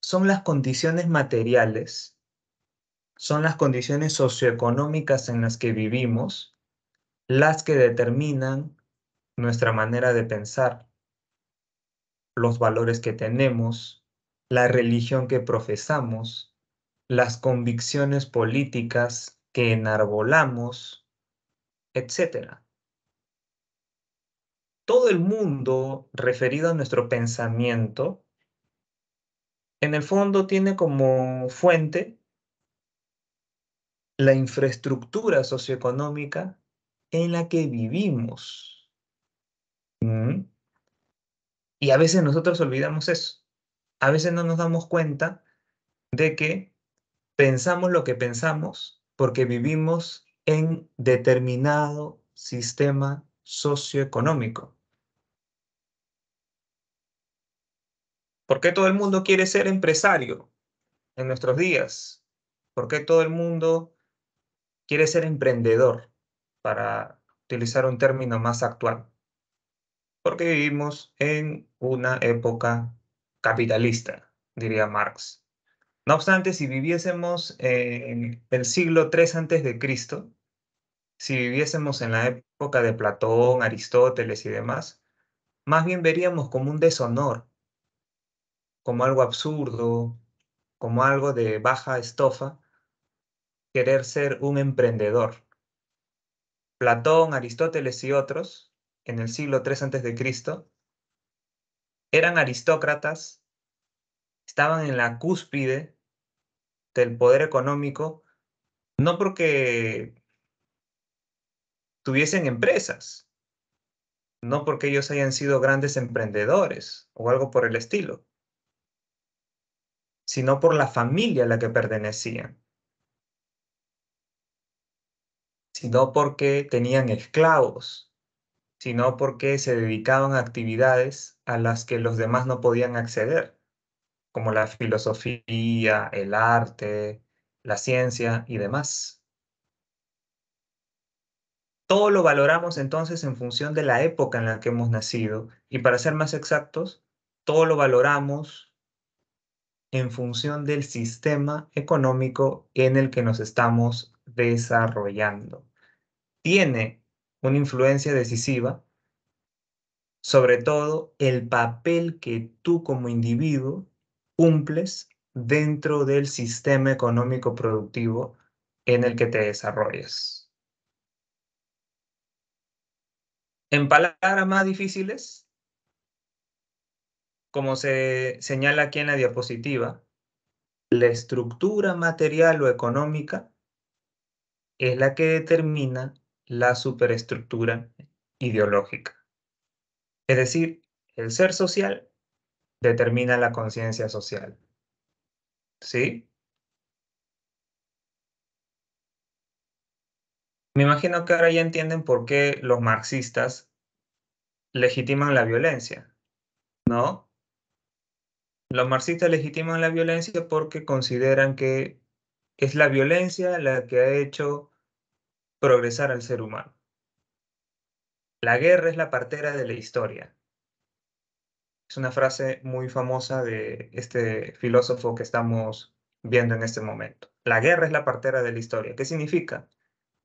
son las condiciones materiales, son las condiciones socioeconómicas en las que vivimos, las que determinan nuestra manera de pensar, los valores que tenemos, la religión que profesamos, las convicciones políticas que enarbolamos, etc. Todo el mundo referido a nuestro pensamiento, en el fondo tiene como fuente la infraestructura socioeconómica en la que vivimos. Mm. Y a veces nosotros olvidamos eso. A veces no nos damos cuenta de que pensamos lo que pensamos porque vivimos en determinado sistema socioeconómico. ¿Por qué todo el mundo quiere ser empresario en nuestros días? ¿Por qué todo el mundo quiere ser emprendedor? Para utilizar un término más actual. Porque vivimos en una época capitalista, diría Marx. No obstante, si viviésemos en el siglo III antes de Cristo, si viviésemos en la época de Platón, Aristóteles y demás, más bien veríamos como un deshonor, como algo absurdo, como algo de baja estofa, querer ser un emprendedor. Platón, Aristóteles y otros, en el siglo III a.C., eran aristócratas, estaban en la cúspide del poder económico, no porque tuviesen empresas, no porque ellos hayan sido grandes emprendedores o algo por el estilo, sino por la familia a la que pertenecían, sino porque tenían esclavos, sino porque se dedicaban a actividades a las que los demás no podían acceder como la filosofía, el arte, la ciencia y demás. Todo lo valoramos entonces en función de la época en la que hemos nacido y para ser más exactos, todo lo valoramos en función del sistema económico en el que nos estamos desarrollando. Tiene una influencia decisiva, sobre todo el papel que tú como individuo cumples dentro del sistema económico productivo en el que te desarrollas. En palabras más difíciles, como se señala aquí en la diapositiva, la estructura material o económica es la que determina la superestructura ideológica. Es decir, el ser social determina la conciencia social. ¿Sí? Me imagino que ahora ya entienden por qué los marxistas legitiman la violencia, ¿no? Los marxistas legitiman la violencia porque consideran que es la violencia la que ha hecho progresar al ser humano. La guerra es la partera de la historia. Es una frase muy famosa de este filósofo que estamos viendo en este momento. La guerra es la partera de la historia. ¿Qué significa?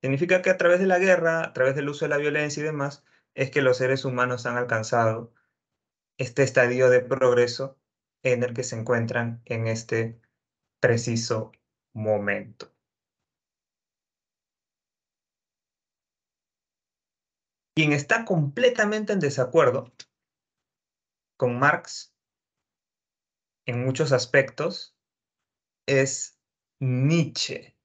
Significa que a través de la guerra, a través del uso de la violencia y demás, es que los seres humanos han alcanzado este estadio de progreso en el que se encuentran en este preciso momento. Quien está completamente en desacuerdo con Marx en muchos aspectos es Nietzsche.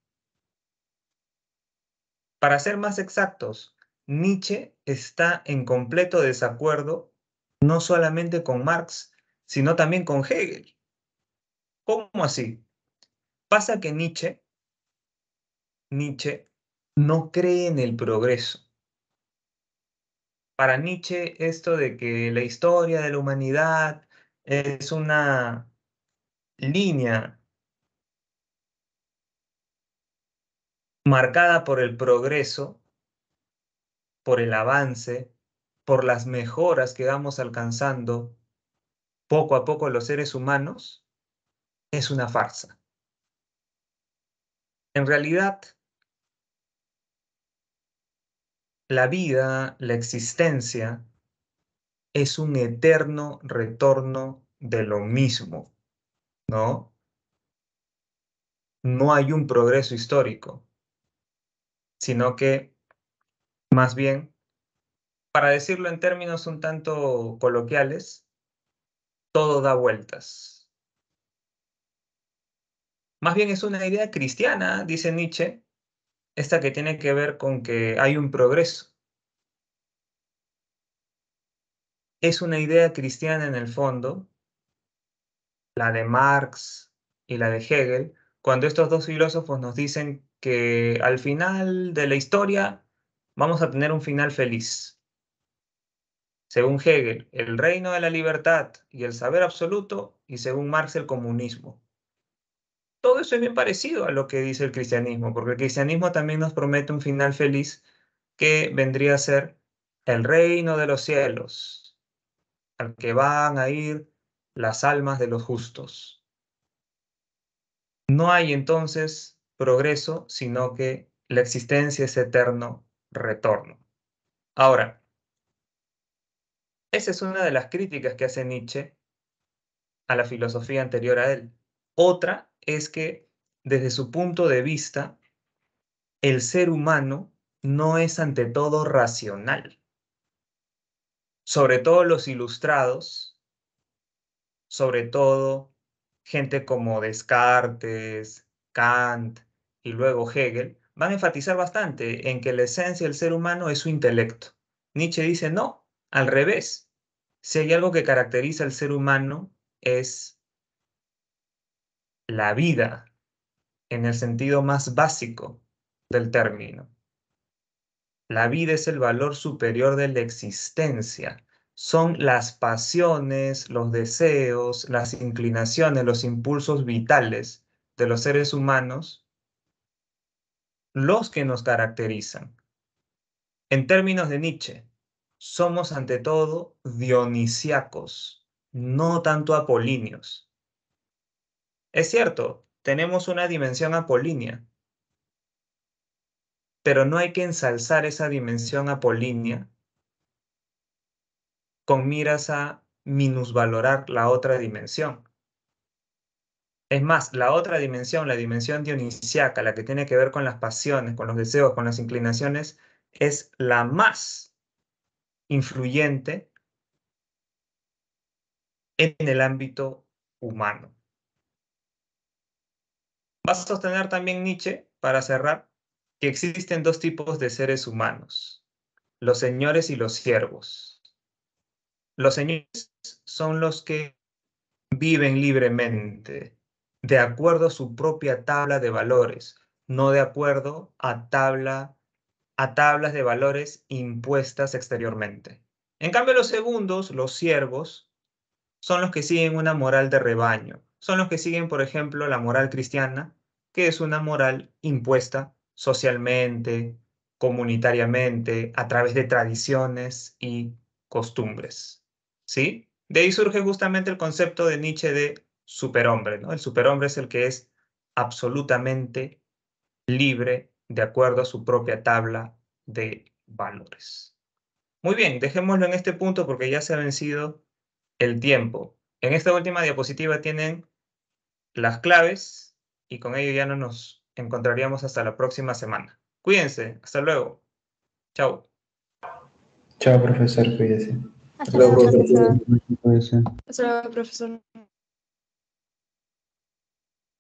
Para ser más exactos, Nietzsche está en completo desacuerdo no solamente con Marx, sino también con Hegel. ¿Cómo así? Pasa que Nietzsche, Nietzsche no cree en el progreso para Nietzsche esto de que la historia de la humanidad es una línea marcada por el progreso, por el avance, por las mejoras que vamos alcanzando poco a poco los seres humanos, es una farsa. En realidad, la vida, la existencia, es un eterno retorno de lo mismo, ¿no? No hay un progreso histórico, sino que más bien, para decirlo en términos un tanto coloquiales, todo da vueltas. Más bien es una idea cristiana, dice Nietzsche, esta que tiene que ver con que hay un progreso. Es una idea cristiana en el fondo, la de Marx y la de Hegel, cuando estos dos filósofos nos dicen que al final de la historia vamos a tener un final feliz. Según Hegel, el reino de la libertad y el saber absoluto, y según Marx, el comunismo todo eso es bien parecido a lo que dice el cristianismo, porque el cristianismo también nos promete un final feliz que vendría a ser el reino de los cielos, al que van a ir las almas de los justos. No hay entonces progreso, sino que la existencia es eterno retorno. Ahora, esa es una de las críticas que hace Nietzsche a la filosofía anterior a él. Otra es que desde su punto de vista, el ser humano no es ante todo racional. Sobre todo los ilustrados, sobre todo gente como Descartes, Kant y luego Hegel, van a enfatizar bastante en que la esencia del ser humano es su intelecto. Nietzsche dice, no, al revés. Si hay algo que caracteriza al ser humano es la vida en el sentido más básico del término. La vida es el valor superior de la existencia. Son las pasiones, los deseos, las inclinaciones, los impulsos vitales de los seres humanos los que nos caracterizan. En términos de Nietzsche, somos ante todo dionisiacos, no tanto apolíneos. Es cierto, tenemos una dimensión apolínea, pero no hay que ensalzar esa dimensión apolínea con miras a minusvalorar la otra dimensión. Es más, la otra dimensión, la dimensión dionisiaca, la que tiene que ver con las pasiones, con los deseos, con las inclinaciones, es la más influyente en el ámbito humano. Vas a sostener también Nietzsche, para cerrar, que existen dos tipos de seres humanos, los señores y los siervos. Los señores son los que viven libremente, de acuerdo a su propia tabla de valores, no de acuerdo a, a tablas de valores impuestas exteriormente. En cambio, los segundos, los siervos, son los que siguen una moral de rebaño, son los que siguen, por ejemplo, la moral cristiana, que es una moral impuesta socialmente, comunitariamente, a través de tradiciones y costumbres. ¿Sí? De ahí surge justamente el concepto de Nietzsche de superhombre, ¿no? El superhombre es el que es absolutamente libre de acuerdo a su propia tabla de valores. Muy bien, dejémoslo en este punto porque ya se ha vencido el tiempo. En esta última diapositiva tienen las claves y con ello ya no nos encontraríamos hasta la próxima semana. Cuídense, hasta luego. Chao. Chao, profesor, Cuídense. Hasta luego, profesor. Hasta luego, profesor.